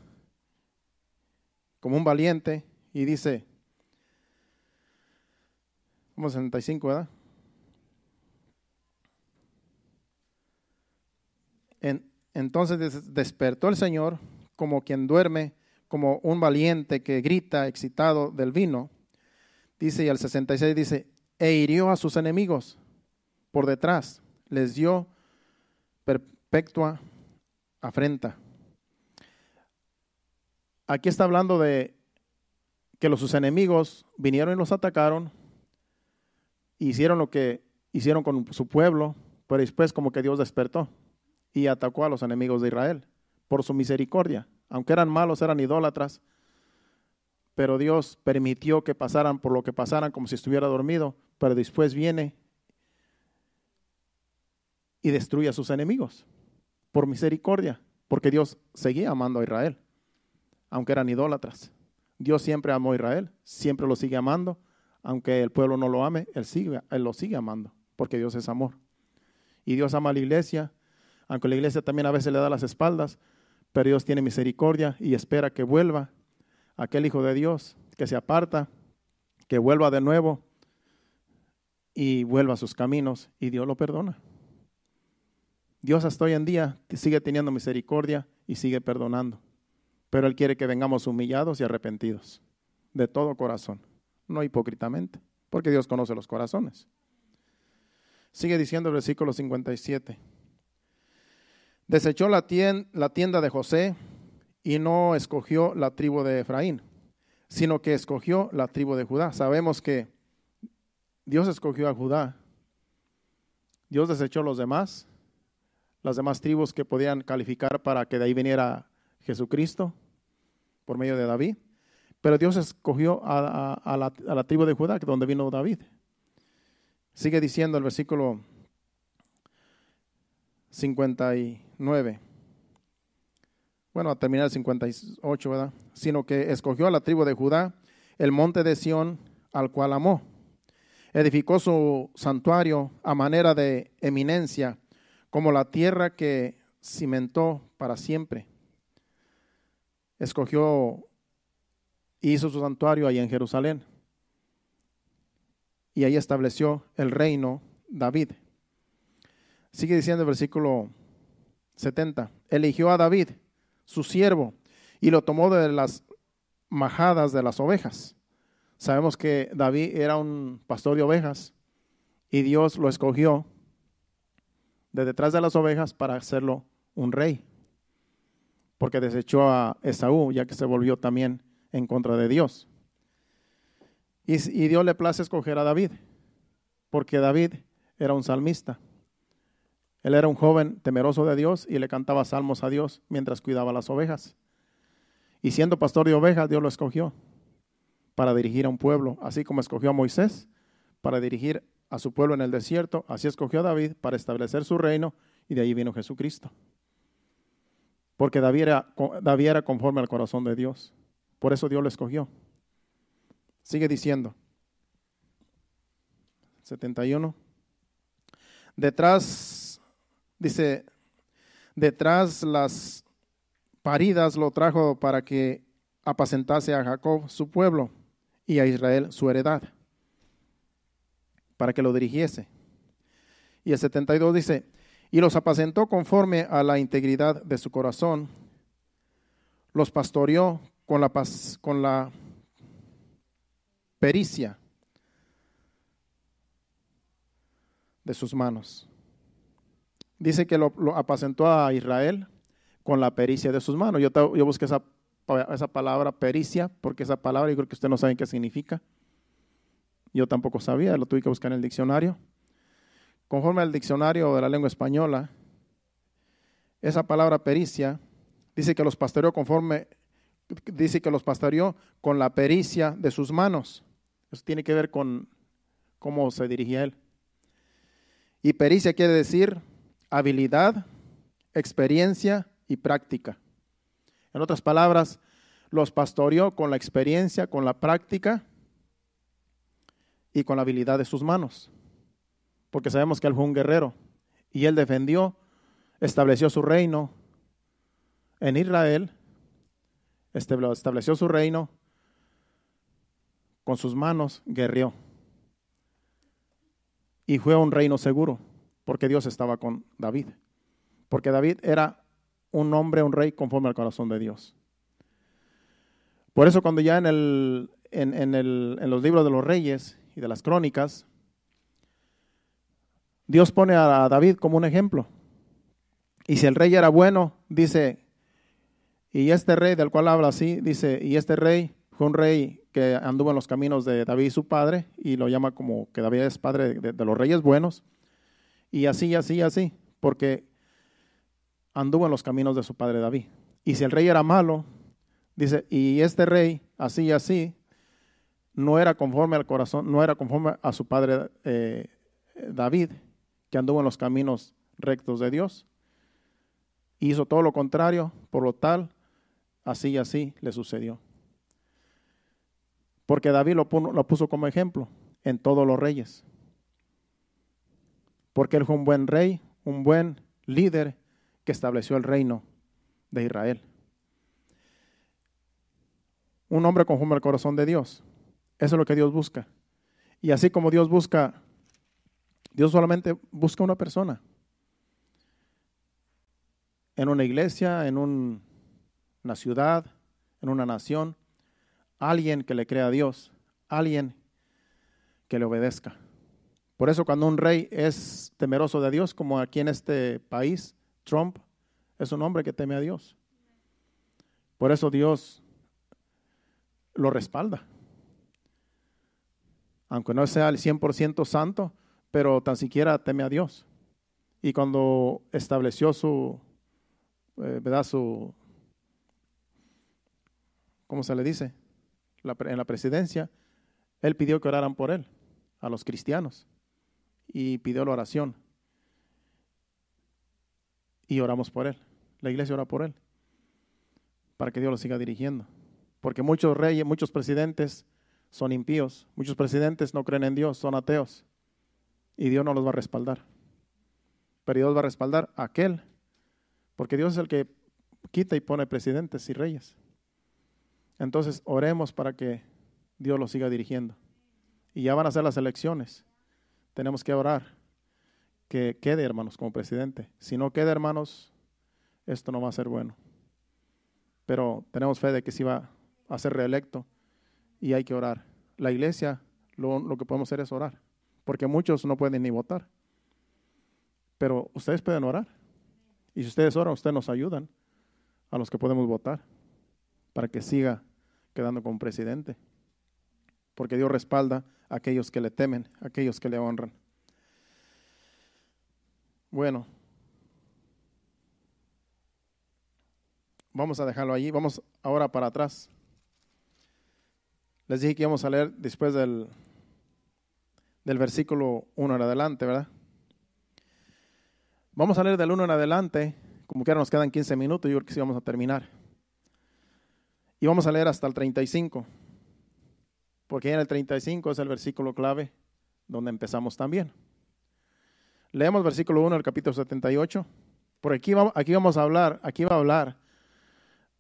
como un valiente y dice, como 65, ¿verdad? entonces despertó el Señor como quien duerme como un valiente que grita excitado del vino. Dice, y al 66 dice, e hirió a sus enemigos por detrás, les dio perpetua afrenta. Aquí está hablando de que los, sus enemigos vinieron y los atacaron, hicieron lo que hicieron con su pueblo, pero después como que Dios despertó y atacó a los enemigos de Israel por su misericordia. Aunque eran malos, eran idólatras. Pero Dios permitió que pasaran por lo que pasaran como si estuviera dormido. Pero después viene y destruye a sus enemigos por misericordia. Porque Dios seguía amando a Israel, aunque eran idólatras. Dios siempre amó a Israel, siempre lo sigue amando. Aunque el pueblo no lo ame, él, sigue, él lo sigue amando, porque Dios es amor. Y Dios ama a la iglesia, aunque la iglesia también a veces le da las espaldas, pero Dios tiene misericordia y espera que vuelva aquel Hijo de Dios que se aparta, que vuelva de nuevo y vuelva a sus caminos y Dios lo perdona. Dios hasta hoy en día sigue teniendo misericordia y sigue perdonando, pero Él quiere que vengamos humillados y arrepentidos de todo corazón, no hipócritamente, porque Dios conoce los corazones. Sigue diciendo el versículo 57. Desechó la tienda de José y no escogió la tribu de Efraín, sino que escogió la tribu de Judá. Sabemos que Dios escogió a Judá. Dios desechó los demás, las demás tribus que podían calificar para que de ahí viniera Jesucristo por medio de David. Pero Dios escogió a, la, tribu de Judá, donde vino David. Sigue diciendo el versículo 50 y 9. Bueno, a terminar el 58, ¿verdad? Sino que escogió a la tribu de Judá el monte de Sión, al cual amó. Edificó su santuario a manera de eminencia, como la tierra que cimentó para siempre. Escogió, hizo su santuario ahí en Jerusalén. Y ahí estableció el reino David. Sigue diciendo el versículo 70. Eligió a David, su siervo, y lo tomó de las majadas de las ovejas. Sabemos que David era un pastor de ovejas y Dios lo escogió de detrás de las ovejas para hacerlo un rey, porque desechó a Esaú, ya que se volvió también en contra de Dios. Y, y Dios le place escoger a David, porque David era un salmista. Él era un joven temeroso de Dios y le cantaba salmos a Dios mientras cuidaba las ovejas. Y siendo pastor de ovejas, Dios lo escogió para dirigir a un pueblo, así como escogió a Moisés para dirigir a su pueblo en el desierto, así escogió a David para establecer su reino y de ahí vino Jesucristo. Porque David era, David era conforme al corazón de Dios. Por eso Dios lo escogió. Sigue diciendo. 71. Detrás Dice, detrás las paridas lo trajo para que apacentase a Jacob su pueblo y a Israel su heredad, para que lo dirigiese. Y el 72 dice, y los apacentó conforme a la integridad de su corazón, los pastoreó con la, con la pericia de sus manos dice que lo, apacentó a Israel con la pericia de sus manos. Yo, yo busqué esa, palabra pericia, porque esa palabra yo creo que ustedes no saben qué significa. Yo tampoco sabía, lo tuve que buscar en el diccionario. Conforme al diccionario de la lengua española, esa palabra pericia dice que los pastoreó conforme, dice que los pastoreó con la pericia de sus manos. Eso tiene que ver con cómo se dirigía él. Y pericia quiere decir habilidad, experiencia y práctica. En otras palabras, los pastoreó con la experiencia, con la práctica y con la habilidad de sus manos. Porque sabemos que él fue un guerrero y él defendió, estableció su reino en Israel, estableció su reino con sus manos, guerrió Y fue un reino seguro porque Dios estaba con David. Porque David era un hombre, un rey conforme al corazón de Dios. Por eso cuando ya en, el, en, los libros de los reyes y de las crónicas, Dios pone a David como un ejemplo. Y si el rey era bueno, dice, y este rey del cual habla así, dice, y este rey fue un rey que anduvo en los caminos de David y su padre, y lo llama como que David es padre de los reyes buenos y así, así, así, porque anduvo en los caminos de su padre David. Y si el rey era malo, dice, y este rey, así, y así, no era conforme al corazón, no era conforme a su padre eh, David, que anduvo en los caminos rectos de Dios. Hizo todo lo contrario, por lo tal, así y así le sucedió. Porque David lo, lo puso como ejemplo en todos los reyes porque él fue un buen rey, un buen líder que estableció el reino de Israel. Un hombre conforme al corazón de Dios. Eso es lo que Dios busca. Y así como Dios busca, Dios solamente busca una persona. En una iglesia, en una ciudad, en una nación, alguien que le crea a Dios, alguien que le obedezca. Por eso cuando un rey es temeroso de Dios, como aquí en este país, Trump es un hombre que teme a Dios. Por eso Dios lo respalda. Aunque no sea el 100% santo, pero tan siquiera teme a Dios. Y cuando estableció su, eh, ¿verdad? Su, ¿cómo se le dice? en la presidencia, él pidió que oraran por él, a los cristianos y pidió la oración. Y oramos por él. La iglesia ora por él. Para que Dios lo siga dirigiendo. Porque muchos reyes, muchos presidentes son impíos. Muchos presidentes no creen en Dios, son ateos. Y Dios no los va a respaldar. Pero Dios va a respaldar a aquel. Porque Dios es el que quita y pone presidentes y reyes. Entonces oremos para que Dios lo siga dirigiendo. Y ya van a ser las elecciones tenemos que orar que quede, hermanos, como presidente. Si no queda, hermanos, esto no va a ser bueno. Pero tenemos fe de que sí va a ser reelecto y hay que orar. La iglesia lo, lo que podemos hacer es orar, porque muchos no pueden ni votar. Pero ustedes pueden orar. Y si ustedes oran, ustedes nos ayudan a los que podemos votar para que siga quedando como presidente. Porque Dios respalda aquellos que le temen, aquellos que le honran. Bueno, vamos a dejarlo allí, vamos ahora para atrás. Les dije que íbamos a leer después del, del versículo 1 en adelante, ¿verdad? Vamos a leer del 1 en adelante, como que ahora nos quedan 15 minutos, yo creo que sí vamos a terminar. Y vamos a leer hasta el 35. Porque en el 35 es el versículo clave donde empezamos también. Leemos versículo 1 del capítulo 78. Por aquí vamos, aquí vamos a hablar, aquí va a hablar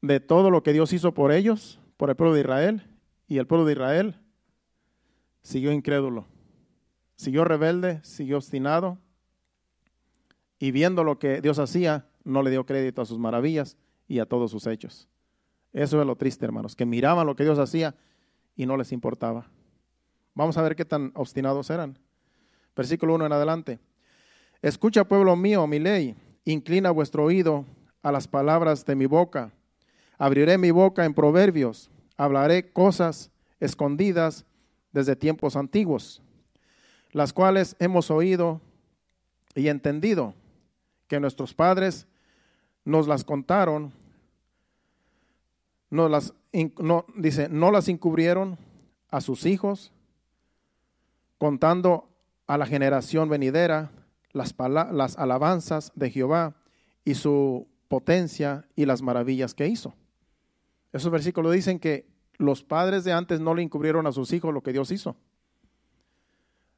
de todo lo que Dios hizo por ellos, por el pueblo de Israel, y el pueblo de Israel siguió incrédulo, siguió rebelde, siguió obstinado, y viendo lo que Dios hacía, no le dio crédito a sus maravillas y a todos sus hechos. Eso es lo triste, hermanos, que miraban lo que Dios hacía y no les importaba. Vamos a ver qué tan obstinados eran. Versículo 1 en adelante. Escucha, pueblo mío, mi ley, inclina vuestro oído a las palabras de mi boca. Abriré mi boca en proverbios, hablaré cosas escondidas desde tiempos antiguos, las cuales hemos oído y entendido, que nuestros padres nos las contaron no las, no, dice, no las encubrieron a sus hijos, contando a la generación venidera las, las alabanzas de Jehová y su potencia y las maravillas que hizo. Esos versículos dicen que los padres de antes no le encubrieron a sus hijos lo que Dios hizo.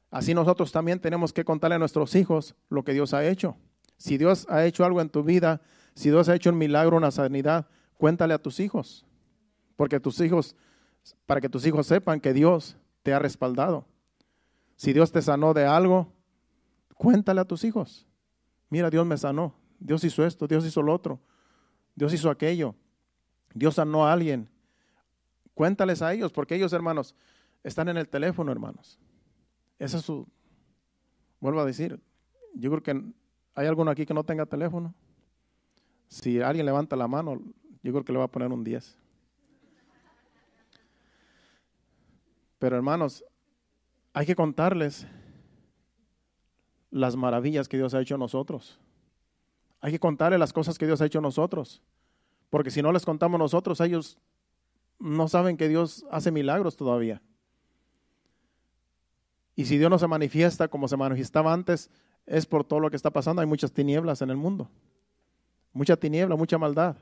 Así nosotros también tenemos que contarle a nuestros hijos lo que Dios ha hecho. Si Dios ha hecho algo en tu vida, si Dios ha hecho un milagro, una sanidad, cuéntale a tus hijos, porque tus hijos, para que tus hijos sepan que Dios te ha respaldado. Si Dios te sanó de algo, cuéntale a tus hijos. Mira, Dios me sanó, Dios hizo esto, Dios hizo lo otro, Dios hizo aquello, Dios sanó a alguien. Cuéntales a ellos, porque ellos, hermanos, están en el teléfono, hermanos. Eso es su, vuelvo a decir, yo creo que hay alguno aquí que no tenga teléfono. Si alguien levanta la mano, yo creo que le voy a poner un 10. Pero hermanos, hay que contarles las maravillas que Dios ha hecho a nosotros. Hay que contarles las cosas que Dios ha hecho a nosotros. Porque si no les contamos nosotros, ellos no saben que Dios hace milagros todavía. Y si Dios no se manifiesta como se manifestaba antes, es por todo lo que está pasando. Hay muchas tinieblas en el mundo. Mucha tiniebla, mucha maldad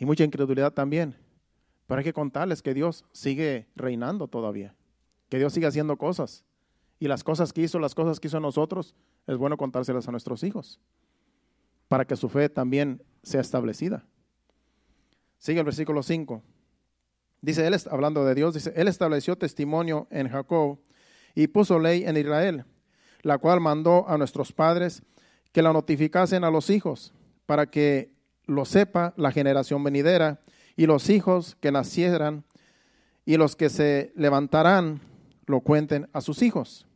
y mucha incredulidad también. Para que contarles que Dios sigue reinando todavía, que Dios sigue haciendo cosas. Y las cosas que hizo, las cosas que hizo nosotros, es bueno contárselas a nuestros hijos, para que su fe también sea establecida. Sigue el versículo 5. Dice, él, hablando de Dios, dice, Él estableció testimonio en Jacob y puso ley en Israel, la cual mandó a nuestros padres que la notificasen a los hijos, para que lo sepa la generación venidera y los hijos que nacieran y los que se levantarán lo cuenten a sus hijos,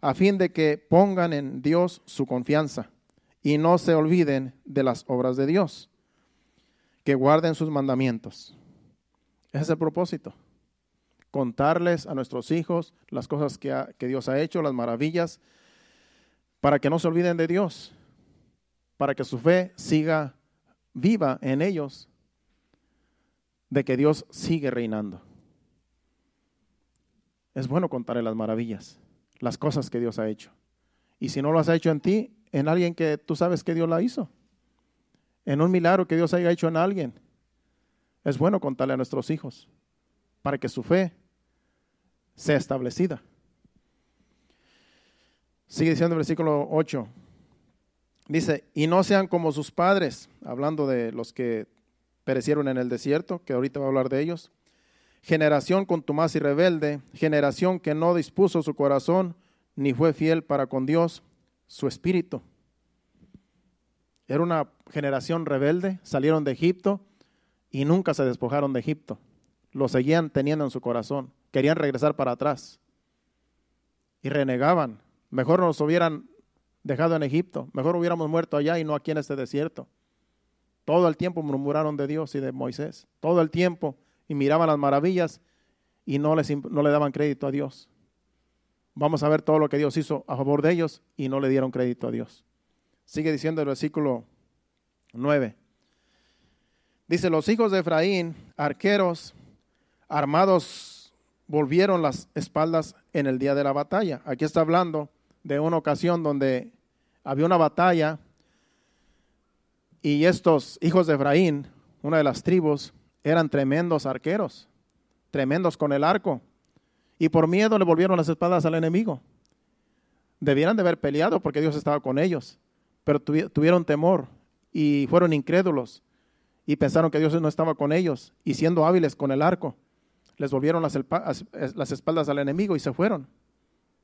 a fin de que pongan en Dios su confianza y no se olviden de las obras de Dios, que guarden sus mandamientos. Ese es el propósito, contarles a nuestros hijos las cosas que, que Dios ha hecho, las maravillas, para que no se olviden de Dios, para que su fe siga viva en ellos de que Dios sigue reinando. Es bueno contarle las maravillas, las cosas que Dios ha hecho. Y si no lo has hecho en ti, en alguien que tú sabes que Dios la hizo. En un milagro que Dios haya hecho en alguien. Es bueno contarle a nuestros hijos para que su fe sea establecida. Sigue diciendo el versículo 8. Dice, y no sean como sus padres, hablando de los que perecieron en el desierto, que ahorita va a hablar de ellos. Generación contumaz y rebelde, generación que no dispuso su corazón ni fue fiel para con Dios, su espíritu. Era una generación rebelde, salieron de Egipto y nunca se despojaron de Egipto. Lo seguían teniendo en su corazón, querían regresar para atrás y renegaban. Mejor nos hubieran dejado en Egipto. Mejor hubiéramos muerto allá y no aquí en este desierto. Todo el tiempo murmuraron de Dios y de Moisés. Todo el tiempo. Y miraban las maravillas y no, les, no le daban crédito a Dios. Vamos a ver todo lo que Dios hizo a favor de ellos y no le dieron crédito a Dios. Sigue diciendo el versículo 9. Dice, los hijos de Efraín, arqueros, armados, volvieron las espaldas en el día de la batalla. Aquí está hablando de una ocasión donde había una batalla y estos hijos de Efraín, una de las tribus, eran tremendos arqueros, tremendos con el arco. Y por miedo le volvieron las espaldas al enemigo. Debieran de haber peleado porque Dios estaba con ellos, pero tuvieron temor y fueron incrédulos y pensaron que Dios no estaba con ellos y siendo hábiles con el arco, les volvieron las espaldas al enemigo y se fueron.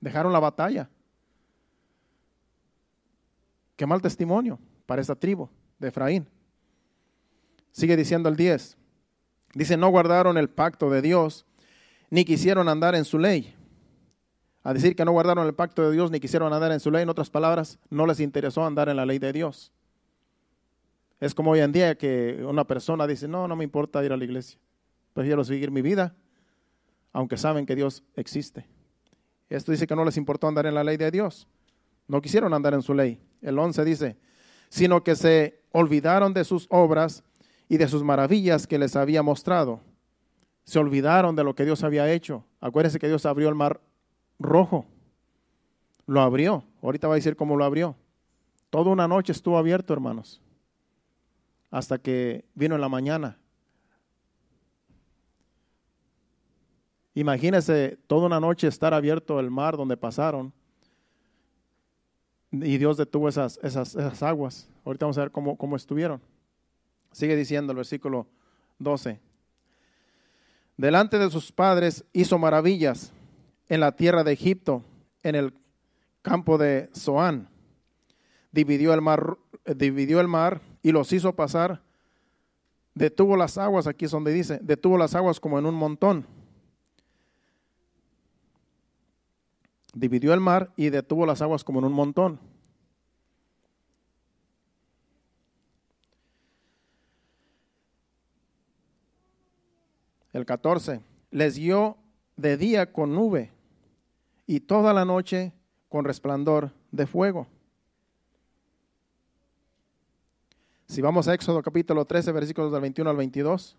Dejaron la batalla. Qué mal testimonio para esta tribu de Efraín. Sigue diciendo el 10. Dice, no guardaron el pacto de Dios, ni quisieron andar en su ley. A decir que no guardaron el pacto de Dios, ni quisieron andar en su ley, en otras palabras, no les interesó andar en la ley de Dios. Es como hoy en día que una persona dice, no, no me importa ir a la iglesia, prefiero seguir mi vida, aunque saben que Dios existe. Esto dice que no les importó andar en la ley de Dios. No quisieron andar en su ley. El 11 dice, sino que se olvidaron de sus obras y de sus maravillas que les había mostrado. Se olvidaron de lo que Dios había hecho. Acuérdense que Dios abrió el mar rojo. Lo abrió. Ahorita va a decir cómo lo abrió. Toda una noche estuvo abierto, hermanos. Hasta que vino en la mañana. Imagínense toda una noche estar abierto el mar donde pasaron y Dios detuvo esas, esas, aguas. Ahorita vamos a ver cómo, estuvieron. Sigue diciendo el versículo 12. Delante de sus padres hizo maravillas en la tierra de Egipto, en el campo de Zoán. Dividió el mar, dividió el mar y los hizo pasar. Detuvo las aguas, aquí es donde dice, detuvo las aguas como en un montón dividió el mar y detuvo las aguas como en un montón. El 14. Les guió de día con nube y toda la noche con resplandor de fuego. Si vamos a Éxodo capítulo 13, versículos del 21 al 22,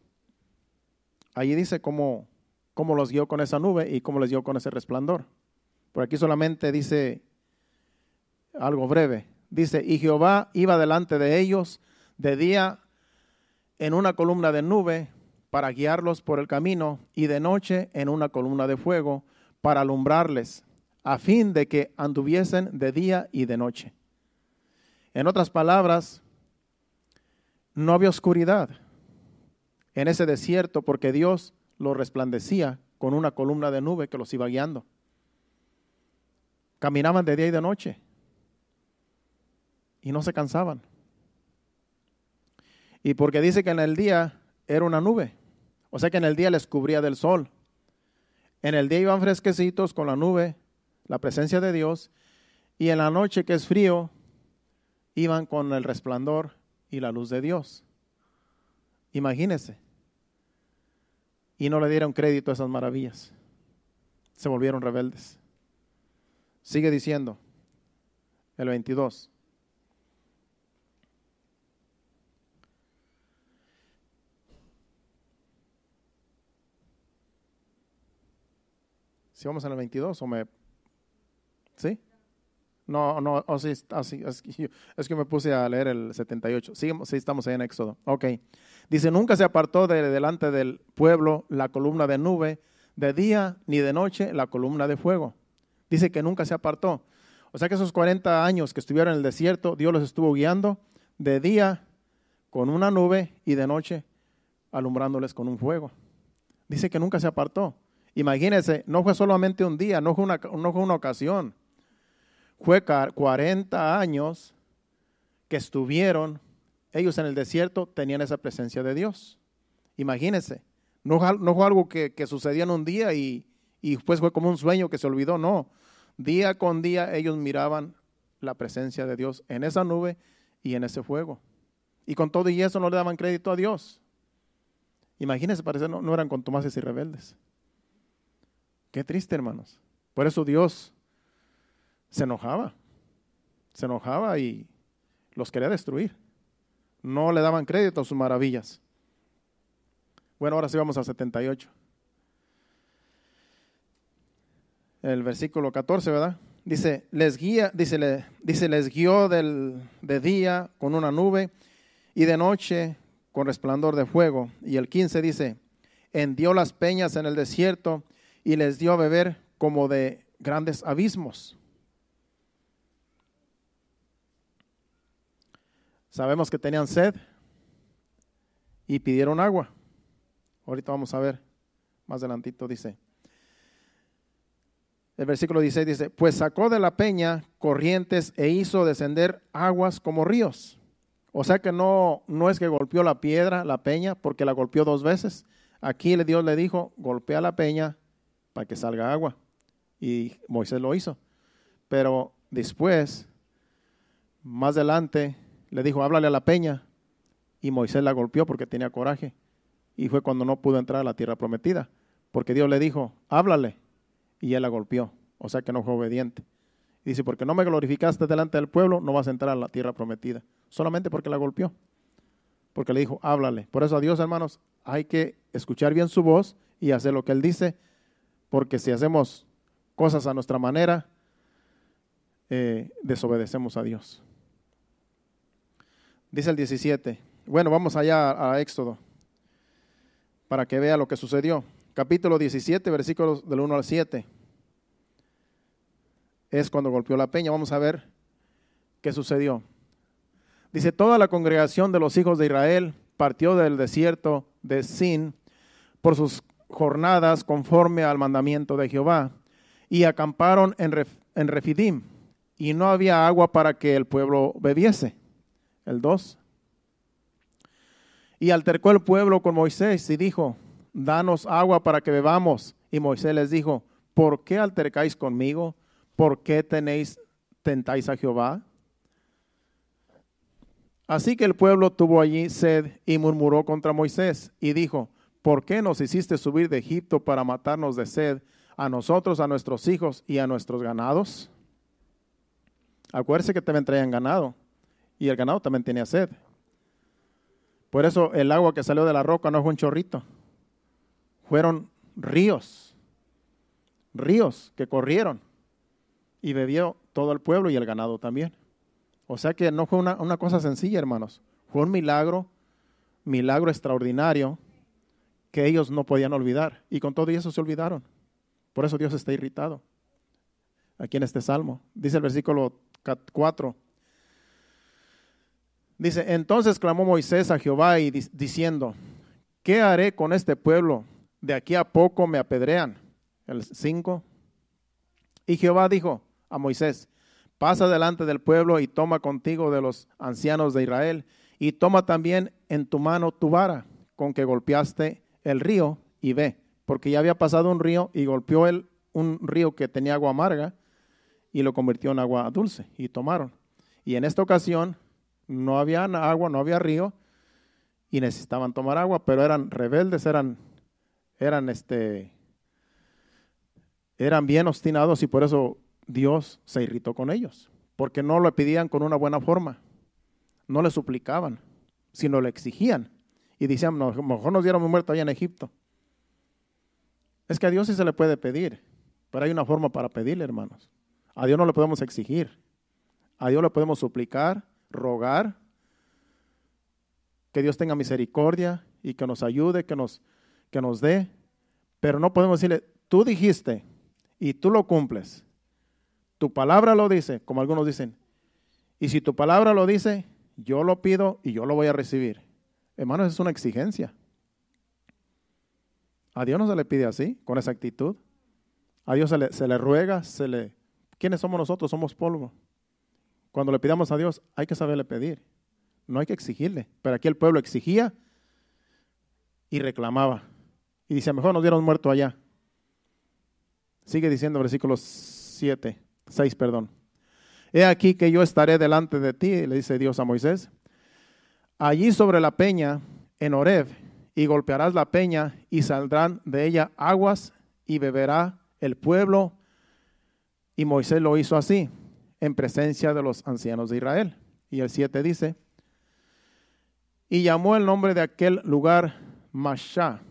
allí dice cómo, cómo los guió con esa nube y cómo les guió con ese resplandor. Por aquí solamente dice algo breve. Dice, y Jehová iba delante de ellos de día en una columna de nube para guiarlos por el camino y de noche en una columna de fuego para alumbrarles, a fin de que anduviesen de día y de noche. En otras palabras, no había oscuridad en ese desierto porque Dios los resplandecía con una columna de nube que los iba guiando. Caminaban de día y de noche y no se cansaban. Y porque dice que en el día era una nube, o sea que en el día les cubría del sol. En el día iban fresquecitos con la nube, la presencia de Dios, y en la noche que es frío, iban con el resplandor y la luz de Dios. Imagínense. Y no le dieron crédito a esas maravillas. Se volvieron rebeldes. Sigue diciendo el 22. Si vamos en el 22 o me... ¿Sí? No, no, oh, es, que me puse a leer el 78. Sí, sí, estamos ahí en Éxodo. Ok. Dice, nunca se apartó de delante del pueblo la columna de nube de día ni de noche la columna de fuego Dice que nunca se apartó. O sea que esos 40 años que estuvieron en el desierto, Dios los estuvo guiando de día con una nube y de noche alumbrándoles con un fuego. Dice que nunca se apartó. Imagínense, no fue solamente un día, no fue una, no fue una ocasión. Fue 40 años que estuvieron ellos en el desierto, tenían esa presencia de Dios. Imagínense, no, fue algo que, que sucedía en un día y, y pues fue como un sueño que se olvidó, no. Día con día ellos miraban la presencia de Dios en esa nube y en ese fuego. Y con todo y eso no le daban crédito a Dios. Imagínense, parece no, no eran contumaces y rebeldes. Qué triste, hermanos. Por eso Dios se enojaba. Se enojaba y los quería destruir. No le daban crédito a sus maravillas. Bueno, ahora sí vamos a 78. el versículo 14, ¿verdad? Dice, les guía, dice, le, dice les guió del, de día con una nube y de noche con resplandor de fuego. Y el 15 dice, hendió las peñas en el desierto y les dio a beber como de grandes abismos. Sabemos que tenían sed y pidieron agua. Ahorita vamos a ver, más adelantito dice. El versículo 16 dice, pues sacó de la peña corrientes e hizo descender aguas como ríos. O sea que no, no es que golpeó la piedra, la peña, porque la golpeó dos veces. Aquí Dios le dijo, golpea la peña para que salga agua. Y Moisés lo hizo. Pero después, más adelante, le dijo, háblale a la peña. Y Moisés la golpeó porque tenía coraje. Y fue cuando no pudo entrar a la tierra prometida. Porque Dios le dijo, háblale y él la golpeó, o sea que no fue obediente. Y dice, porque no me glorificaste delante del pueblo, no vas a entrar a la tierra prometida, solamente porque la golpeó, porque le dijo, háblale. Por eso a Dios, hermanos, hay que escuchar bien su voz y hacer lo que él dice, porque si hacemos cosas a nuestra manera, eh, desobedecemos a Dios. Dice el 17. Bueno, vamos allá a Éxodo para que vea lo que sucedió capítulo 17, versículos del 1 al 7. Es cuando golpeó la peña. Vamos a ver qué sucedió. Dice, toda la congregación de los hijos de Israel partió del desierto de Sin por sus jornadas conforme al mandamiento de Jehová y acamparon en, Refidim y no había agua para que el pueblo bebiese. El 2. Y altercó el pueblo con Moisés y dijo, danos agua para que bebamos. Y Moisés les dijo, ¿por qué altercáis conmigo? ¿Por qué tenéis, tentáis a Jehová? Así que el pueblo tuvo allí sed y murmuró contra Moisés y dijo, ¿por qué nos hiciste subir de Egipto para matarnos de sed a nosotros, a nuestros hijos y a nuestros ganados? Acuérdese que también traían ganado y el ganado también tenía sed. Por eso el agua que salió de la roca no fue un chorrito, fueron ríos, ríos que corrieron y bebió todo el pueblo y el ganado también. O sea que no fue una, cosa sencilla, hermanos, fue un milagro, milagro extraordinario que ellos no podían olvidar y con todo eso se olvidaron. Por eso Dios está irritado. Aquí en este salmo, dice el versículo 4. Dice, entonces clamó Moisés a Jehová y diciendo, ¿qué haré con este pueblo de aquí a poco me apedrean. El 5. Y Jehová dijo a Moisés, pasa delante del pueblo y toma contigo de los ancianos de Israel, y toma también en tu mano tu vara con que golpeaste el río y ve, porque ya había pasado un río y golpeó él un río que tenía agua amarga y lo convirtió en agua dulce y tomaron. Y en esta ocasión no había agua, no había río y necesitaban tomar agua, pero eran rebeldes, eran eran este eran bien obstinados y por eso Dios se irritó con ellos, porque no lo pedían con una buena forma, no le suplicaban, sino le exigían y decían, mejor nos diéramos muertos allá en Egipto. Es que a Dios sí se le puede pedir, pero hay una forma para pedirle, hermanos. A Dios no le podemos exigir, a Dios le podemos suplicar, rogar, que Dios tenga misericordia y que nos ayude, que nos que nos dé, pero no podemos decirle, tú dijiste y tú lo cumples. Tu palabra lo dice, como algunos dicen. Y si tu palabra lo dice, yo lo pido y yo lo voy a recibir. Hermanos, es una exigencia. A Dios no se le pide así, con esa actitud. A Dios se le, ruega, se le... ¿Quiénes somos nosotros? Somos polvo. Cuando le pidamos a Dios, hay que saberle pedir. No hay que exigirle. Pero aquí el pueblo exigía y reclamaba. Y dice, mejor nos dieron muerto allá. Sigue diciendo versículo 7, 6, perdón. He aquí que yo estaré delante de ti, le dice Dios a Moisés, allí sobre la peña, en Oreb, y golpearás la peña y saldrán de ella aguas y beberá el pueblo. Y Moisés lo hizo así, en presencia de los ancianos de Israel. Y el 7 dice, y llamó el nombre de aquel lugar Mashá,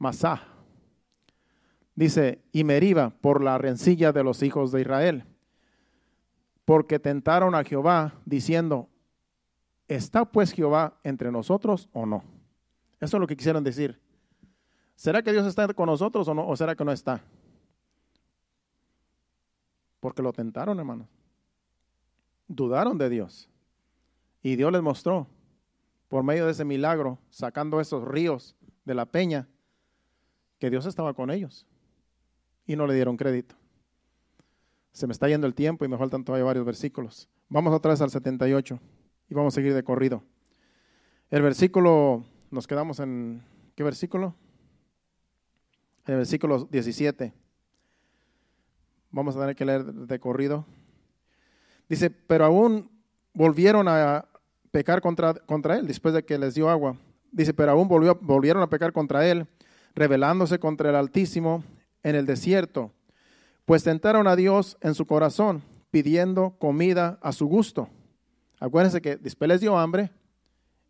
Masá. Dice, y Meriba por la rencilla de los hijos de Israel, porque tentaron a Jehová diciendo, ¿está pues Jehová entre nosotros o no? Eso es lo que quisieron decir. ¿Será que Dios está con nosotros o no? ¿O será que no está? Porque lo tentaron, hermanos. Dudaron de Dios. Y Dios les mostró, por medio de ese milagro, sacando esos ríos de la peña, que Dios estaba con ellos y no le dieron crédito. Se me está yendo el tiempo y me faltan todavía varios versículos. Vamos otra vez al 78 y vamos a seguir de corrido. El versículo, nos quedamos en, ¿qué versículo? el versículo 17. Vamos a tener que leer de corrido. Dice, pero aún volvieron a pecar contra, él después de que les dio agua. Dice, pero aún volvieron a pecar contra él Revelándose contra el Altísimo en el desierto, pues tentaron a Dios en su corazón, pidiendo comida a su gusto. Acuérdense que después les dio hambre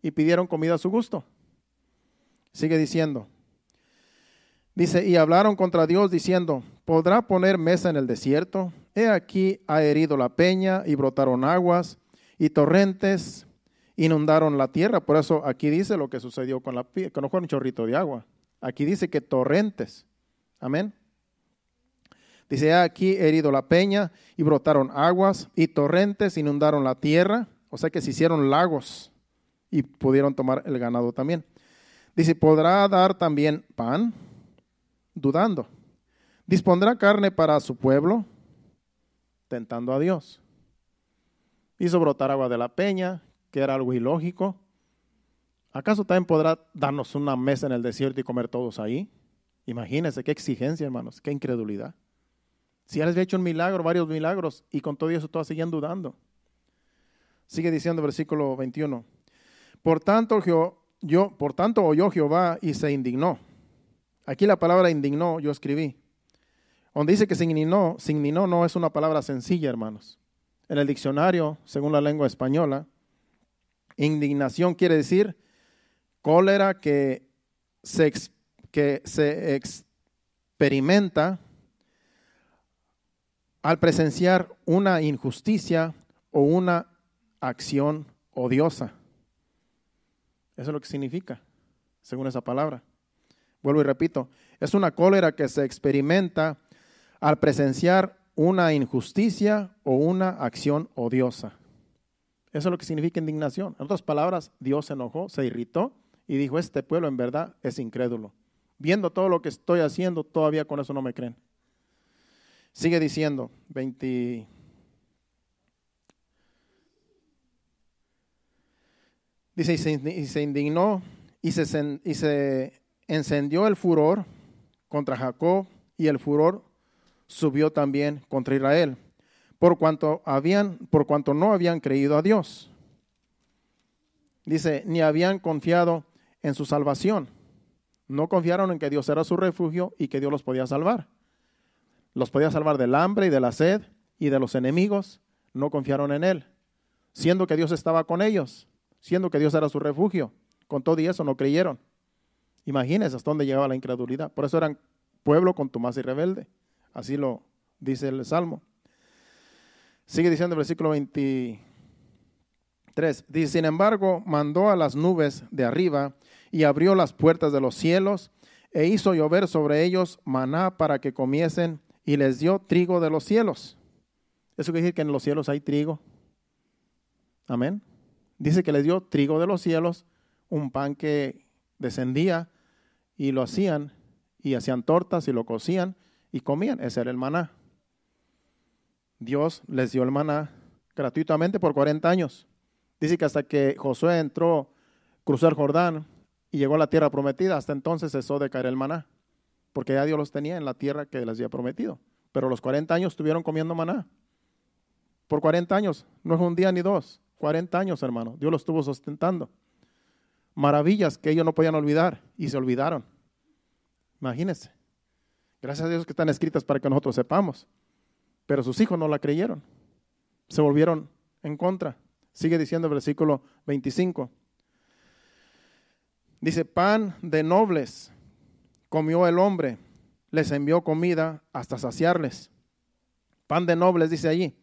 y pidieron comida a su gusto. Sigue diciendo. Dice, y hablaron contra Dios diciendo, ¿podrá poner mesa en el desierto? He aquí ha herido la peña y brotaron aguas y torrentes inundaron la tierra. Por eso aquí dice lo que sucedió con la con un chorrito de agua. Aquí dice que torrentes. Amén. Dice, ah, aquí herido la peña y brotaron aguas y torrentes inundaron la tierra, o sea que se hicieron lagos y pudieron tomar el ganado también. Dice, ¿podrá dar también pan? Dudando. ¿Dispondrá carne para su pueblo? Tentando a Dios. Hizo brotar agua de la peña, que era algo ilógico. ¿Acaso también podrá darnos una mesa en el desierto y comer todos ahí? Imagínense qué exigencia, hermanos, qué incredulidad. Si ya les había hecho un milagro, varios milagros, y con todo eso todas siguen dudando. Sigue diciendo versículo 21. Por tanto, yo, por tanto oyó Jehová y se indignó. Aquí la palabra indignó, yo escribí. Donde dice que se indignó, se indignó no es una palabra sencilla, hermanos. En el diccionario, según la lengua española, indignación quiere decir cólera que se, que se experimenta al presenciar una injusticia o una acción odiosa. Eso es lo que significa, según esa palabra. Vuelvo y repito, es una cólera que se experimenta al presenciar una injusticia o una acción odiosa. Eso es lo que significa indignación. En otras palabras, Dios se enojó, se irritó y dijo, este pueblo en verdad es incrédulo. Viendo todo lo que estoy haciendo, todavía con eso no me creen. Sigue diciendo, 20... Dice, y se indignó y se, y se encendió el furor contra Jacob y el furor subió también contra Israel, por cuanto, habían, por cuanto no habían creído a Dios. Dice, ni habían confiado en su salvación. No confiaron en que Dios era su refugio y que Dios los podía salvar. Los podía salvar del hambre y de la sed y de los enemigos. No confiaron en Él, siendo que Dios estaba con ellos, siendo que Dios era su refugio. Con todo y eso no creyeron. Imagínense hasta dónde llegaba la incredulidad. Por eso eran pueblo contumaz y rebelde. Así lo dice el Salmo. Sigue diciendo el versículo 23... sin embargo, mandó a las nubes de arriba y abrió las puertas de los cielos e hizo llover sobre ellos maná para que comiesen y les dio trigo de los cielos. Eso quiere decir que en los cielos hay trigo. Amén. Dice que les dio trigo de los cielos, un pan que descendía y lo hacían y hacían tortas y lo cocían y comían. Ese era el maná. Dios les dio el maná gratuitamente por 40 años. Dice que hasta que Josué entró, cruzó el Jordán, y llegó a la tierra prometida. Hasta entonces cesó de caer el maná, porque ya Dios los tenía en la tierra que les había prometido. Pero los 40 años estuvieron comiendo maná. Por 40 años, no es un día ni dos, 40 años, hermano. Dios los estuvo sustentando. Maravillas que ellos no podían olvidar y se olvidaron. Imagínense. Gracias a Dios que están escritas para que nosotros sepamos. Pero sus hijos no la creyeron. Se volvieron en contra. Sigue diciendo el versículo 25. Dice, pan de nobles comió el hombre, les envió comida hasta saciarles. Pan de nobles, dice allí.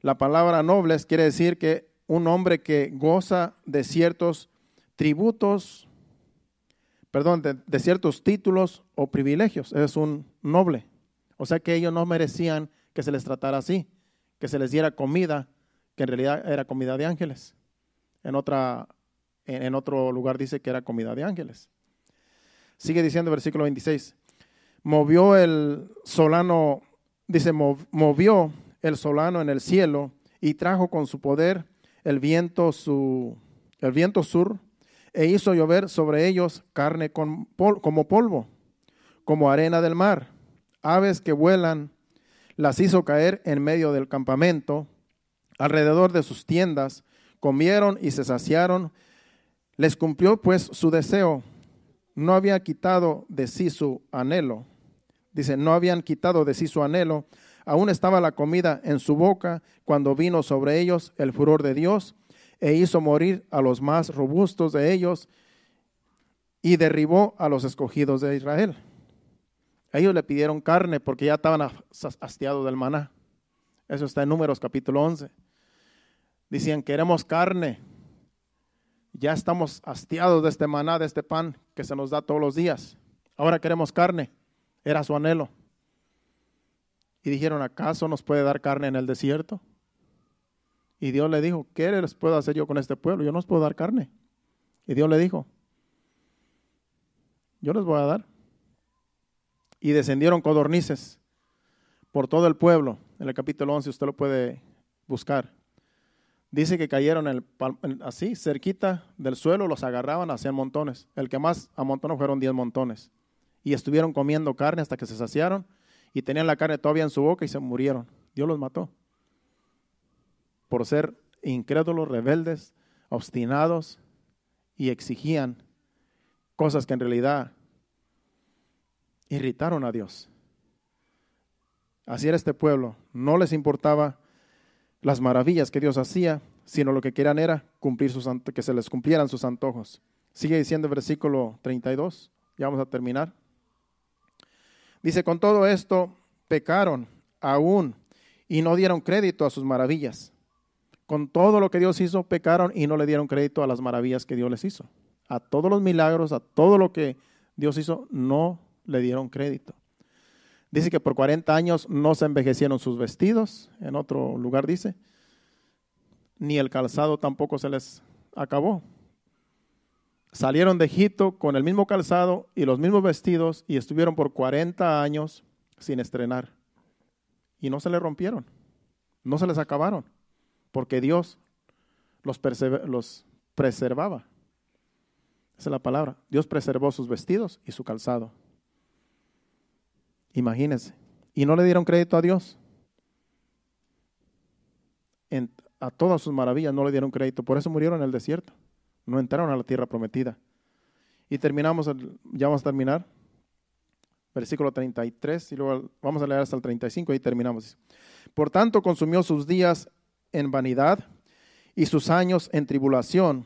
La palabra nobles quiere decir que un hombre que goza de ciertos tributos, perdón, de, ciertos títulos o privilegios. Es un noble. O sea que ellos no merecían que se les tratara así, que se les diera comida, que en realidad era comida de ángeles. En otra en, otro lugar dice que era comida de ángeles. Sigue diciendo versículo 26. Movió el solano, dice, movió el solano en el cielo y trajo con su poder el viento, su, el viento sur e hizo llover sobre ellos carne con, como polvo, como arena del mar. Aves que vuelan las hizo caer en medio del campamento, alrededor de sus tiendas, comieron y se saciaron les cumplió pues su deseo. No había quitado de sí su anhelo. Dice, no habían quitado de sí su anhelo. Aún estaba la comida en su boca cuando vino sobre ellos el furor de Dios e hizo morir a los más robustos de ellos y derribó a los escogidos de Israel. Ellos le pidieron carne porque ya estaban hastiados del maná. Eso está en Números capítulo 11. Decían, queremos carne. Ya estamos hastiados de este maná, de este pan que se nos da todos los días. Ahora queremos carne. Era su anhelo. Y dijeron, ¿acaso nos puede dar carne en el desierto? Y Dios le dijo, ¿qué les puedo hacer yo con este pueblo? Yo no les puedo dar carne. Y Dios le dijo, yo les voy a dar. Y descendieron codornices por todo el pueblo. En el capítulo 11 usted lo puede buscar dice que cayeron así, cerquita del suelo, los agarraban, hacían montones. El que más amontonó fueron 10 montones. Y estuvieron comiendo carne hasta que se saciaron y tenían la carne todavía en su boca y se murieron. Dios los mató. Por ser incrédulos, rebeldes, obstinados y exigían cosas que en realidad irritaron a Dios. Así era este pueblo. No les importaba las maravillas que Dios hacía, sino lo que querían era cumplir sus, que se les cumplieran sus antojos. Sigue diciendo el versículo 32, ya vamos a terminar. Dice, con todo esto pecaron aún y no dieron crédito a sus maravillas. Con todo lo que Dios hizo, pecaron y no le dieron crédito a las maravillas que Dios les hizo. A todos los milagros, a todo lo que Dios hizo, no le dieron crédito. Dice que por 40 años no se envejecieron sus vestidos, en otro lugar dice, ni el calzado tampoco se les acabó. Salieron de Egipto con el mismo calzado y los mismos vestidos y estuvieron por 40 años sin estrenar. Y no se les rompieron, no se les acabaron, porque Dios los, los preservaba. Esa es la palabra. Dios preservó sus vestidos y su calzado. Imagínense. Y no le dieron crédito a Dios. a todas sus maravillas no le dieron crédito. Por eso murieron en el desierto. No entraron a la tierra prometida. Y terminamos, ya vamos a terminar. Versículo 33 y luego vamos a leer hasta el 35 y terminamos. Por tanto, consumió sus días en vanidad y sus años en tribulación.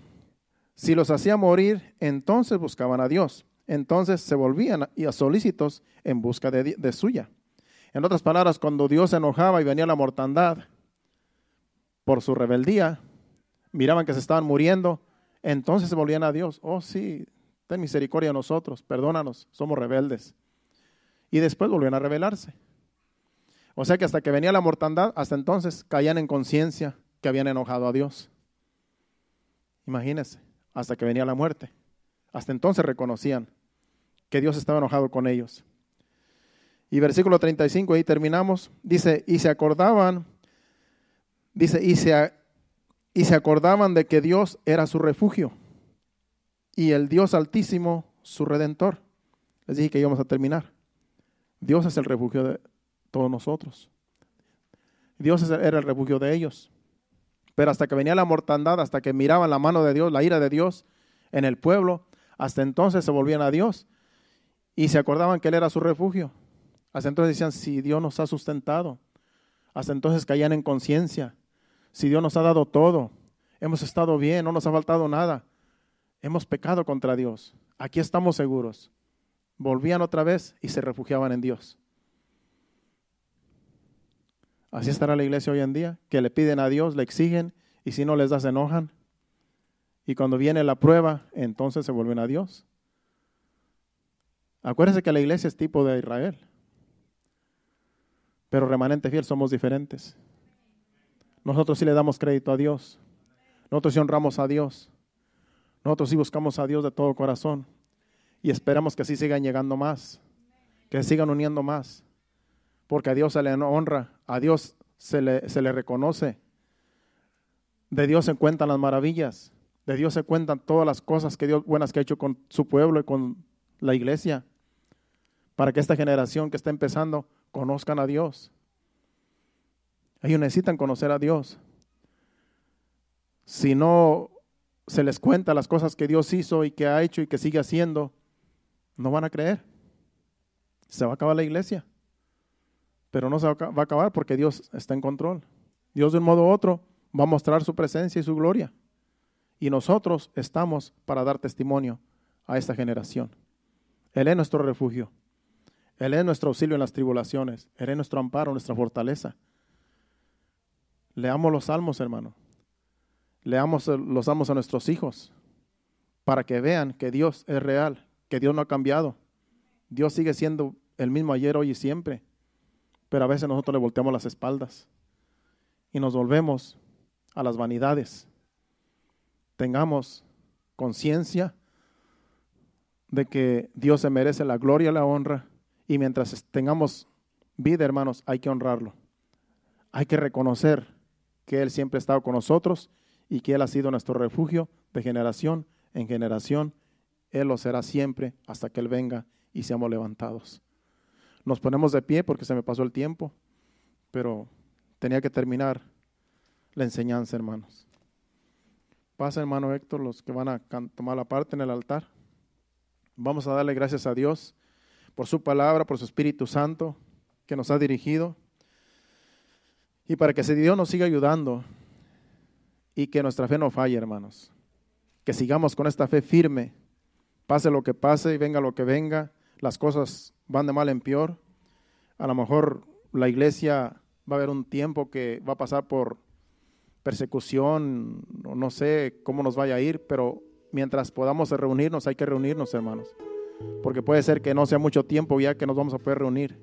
Si los hacía morir, entonces buscaban a Dios entonces se volvían y a solícitos en busca de, suya. En otras palabras, cuando Dios se enojaba y venía la mortandad por su rebeldía, miraban que se estaban muriendo, entonces se volvían a Dios. Oh, sí, ten misericordia de nosotros, perdónanos, somos rebeldes. Y después volvían a rebelarse. O sea que hasta que venía la mortandad, hasta entonces caían en conciencia que habían enojado a Dios. Imagínense, hasta que venía la muerte. Hasta entonces reconocían que Dios estaba enojado con ellos. Y versículo 35, ahí terminamos, dice, y se acordaban, dice, y se, y se acordaban de que Dios era su refugio y el Dios altísimo su redentor. Les dije que íbamos a terminar. Dios es el refugio de todos nosotros. Dios era el refugio de ellos. Pero hasta que venía la mortandad, hasta que miraban la mano de Dios, la ira de Dios en el pueblo, hasta entonces se volvían a Dios y se acordaban que Él era su refugio. Hasta entonces decían, si Dios nos ha sustentado. Hasta entonces caían en conciencia. Si Dios nos ha dado todo, hemos estado bien, no nos ha faltado nada. Hemos pecado contra Dios. Aquí estamos seguros. Volvían otra vez y se refugiaban en Dios. Así estará la iglesia hoy en día, que le piden a Dios, le exigen y si no les das, enojan. Y cuando viene la prueba, entonces se vuelven a Dios. Acuérdense que la iglesia es tipo de Israel. Pero remanente fiel somos diferentes. Nosotros sí le damos crédito a Dios. Nosotros sí honramos a Dios. Nosotros sí buscamos a Dios de todo corazón. Y esperamos que así sigan llegando más. Que sigan uniendo más. Porque a Dios se le honra. A Dios se le, se le reconoce. De Dios se cuentan las maravillas. De Dios se cuentan todas las cosas que Dios buenas que ha hecho con su pueblo y con la iglesia, para que esta generación que está empezando conozcan a Dios. Ellos necesitan conocer a Dios. Si no se les cuenta las cosas que Dios hizo y que ha hecho y que sigue haciendo, no van a creer. Se va a acabar la iglesia. Pero no se va a acabar porque Dios está en control. Dios de un modo u otro va a mostrar su presencia y su gloria y nosotros estamos para dar testimonio a esta generación. Él es nuestro refugio. Él es nuestro auxilio en las tribulaciones. Él es nuestro amparo, nuestra fortaleza. Leamos los salmos, hermano. Leamos los salmos a nuestros hijos para que vean que Dios es real, que Dios no ha cambiado. Dios sigue siendo el mismo ayer, hoy y siempre. Pero a veces nosotros le volteamos las espaldas y nos volvemos a las vanidades tengamos conciencia de que Dios se merece la gloria y la honra. Y mientras tengamos vida, hermanos, hay que honrarlo. Hay que reconocer que Él siempre ha estado con nosotros y que Él ha sido nuestro refugio de generación en generación. Él lo será siempre hasta que Él venga y seamos levantados. Nos ponemos de pie porque se me pasó el tiempo, pero tenía que terminar la enseñanza, hermanos. Pasa, hermano Héctor, los que van a tomar la parte en el altar. Vamos a darle gracias a Dios por su palabra, por su Espíritu Santo que nos ha dirigido. Y para que ese Dios nos siga ayudando y que nuestra fe no falle, hermanos. Que sigamos con esta fe firme. Pase lo que pase y venga lo que venga. Las cosas van de mal en peor. A lo mejor la iglesia va a haber un tiempo que va a pasar por persecución, no sé cómo nos vaya a ir, pero mientras podamos reunirnos, hay que reunirnos, hermanos. Porque puede ser que no sea mucho tiempo ya que nos vamos a poder reunir.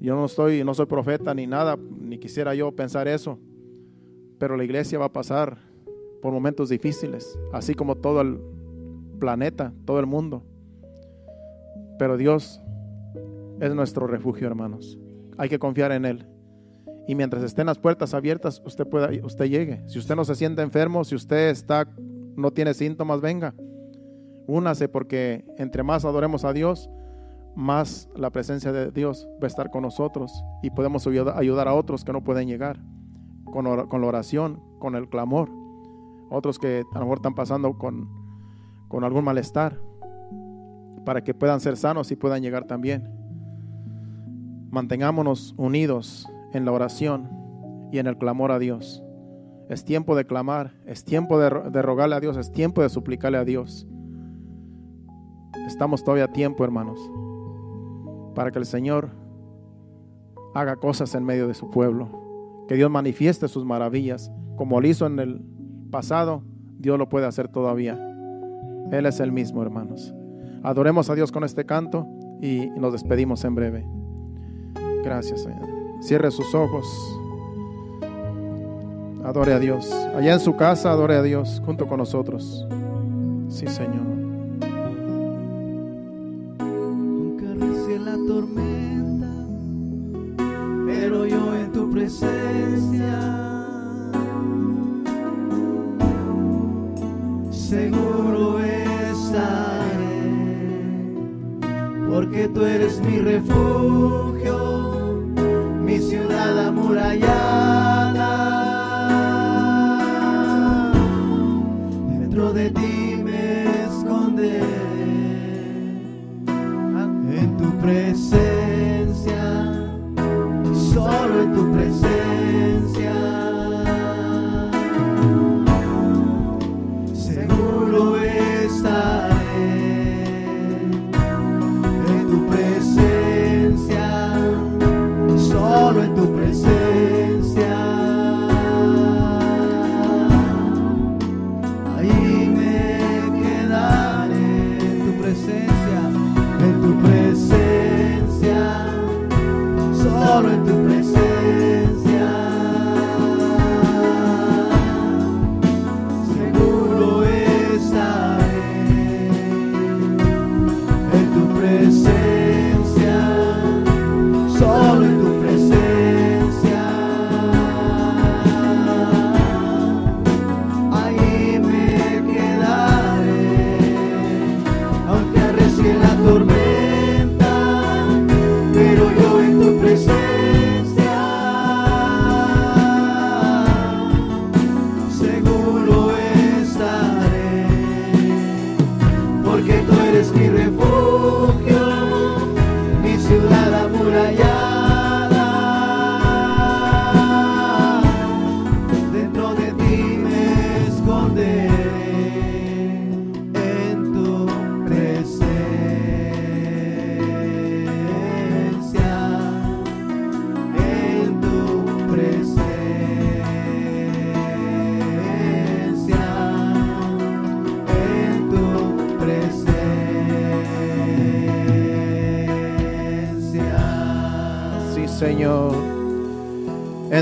Yo no estoy, no soy profeta ni nada, ni quisiera yo pensar eso. Pero la iglesia va a pasar por momentos difíciles, así como todo el planeta, todo el mundo. Pero Dios es nuestro refugio, hermanos. Hay que confiar en Él y mientras estén las puertas abiertas, usted pueda, usted llegue. Si usted no se siente enfermo, si usted está, no tiene síntomas, venga. Únase porque entre más adoremos a Dios, más la presencia de Dios va a estar con nosotros y podemos ayudar a otros que no pueden llegar con, la oración, con el clamor. Otros que a lo mejor están pasando con, con algún malestar para que puedan ser sanos y puedan llegar también. Mantengámonos unidos en la oración y en el clamor a Dios. Es tiempo de clamar, es tiempo de, rogarle a Dios, es tiempo de suplicarle a Dios. Estamos todavía a tiempo, hermanos, para que el Señor haga cosas en medio de su pueblo, que Dios manifieste sus maravillas, como lo hizo en el pasado, Dios lo puede hacer todavía. Él es el mismo, hermanos. Adoremos a Dios con este canto y nos despedimos en breve. Gracias, Señor. Cierre sus ojos. Adore a Dios. Allá en su casa, adore a Dios junto con nosotros. Sí, Señor. Nunca la tormenta.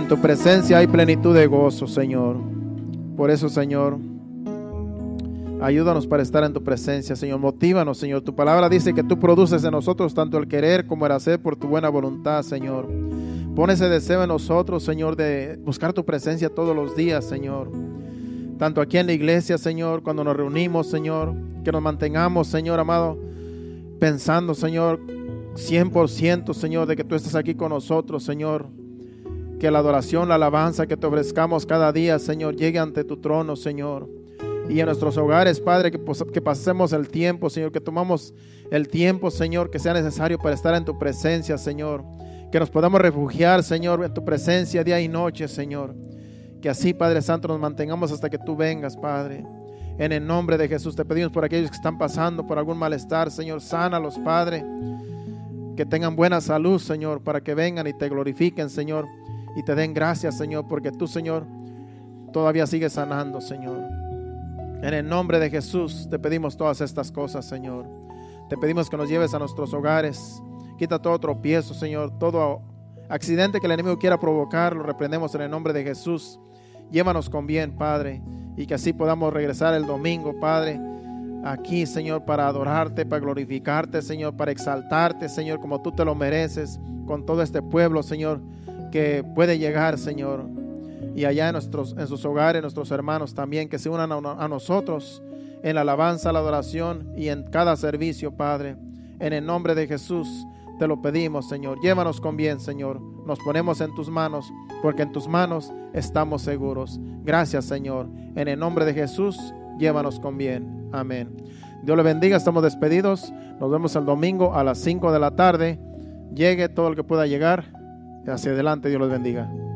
tu presencia hay plenitud de gozo, Señor. Por eso, Señor, ayúdanos para estar en tu presencia, Señor. Motívanos, Señor. Tu palabra dice que tú produces en nosotros tanto el querer como el hacer por tu buena voluntad, Señor. Pon ese deseo en nosotros, Señor, de buscar tu presencia todos los días, Señor. Tanto aquí en la iglesia, Señor, cuando nos reunimos, Señor, que nos mantengamos, Señor amado, pensando, Señor, 100%, Señor, de que tú estás aquí con nosotros, Señor que la adoración, la alabanza que te ofrezcamos cada día, Señor, llegue ante tu trono, Señor. Y en nuestros hogares, Padre, que, que pasemos el tiempo, Señor, que tomamos el tiempo, Señor, que sea necesario para estar en tu presencia, Señor. Que nos podamos refugiar, Señor, en tu presencia día y noche, Señor. Que así, Padre Santo, nos mantengamos hasta que tú vengas, Padre. En el nombre de Jesús te pedimos por aquellos que están pasando por algún malestar, Señor, sánalos, Padre. Que tengan buena salud, Señor, para que vengan y te glorifiquen, Señor y te den gracias, Señor, porque tú, Señor, todavía sigues sanando, Señor. En el nombre de Jesús te pedimos todas estas cosas, Señor. Te pedimos que nos lleves a nuestros hogares. Quita todo tropiezo, Señor. Todo accidente que el enemigo quiera provocar, lo reprendemos en el nombre de Jesús. Llévanos con bien, Padre. Y que así podamos regresar el domingo, Padre aquí, Señor, para adorarte, para glorificarte, Señor, para exaltarte, Señor, como tú te lo mereces, con todo este pueblo, Señor, que puede llegar, Señor. Y allá en, nuestros, en sus hogares, nuestros hermanos también, que se unan a, nosotros en la alabanza, la adoración y en cada servicio, Padre. En el nombre de Jesús te lo pedimos, Señor. Llévanos con bien, Señor. Nos ponemos en tus manos, porque en tus manos estamos seguros. Gracias, Señor. En el nombre de Jesús, llévanos con bien. Amén. Dios le bendiga, estamos despedidos. Nos vemos el domingo a las 5 de la tarde. Llegue todo el que pueda llegar hacia adelante. Dios los bendiga.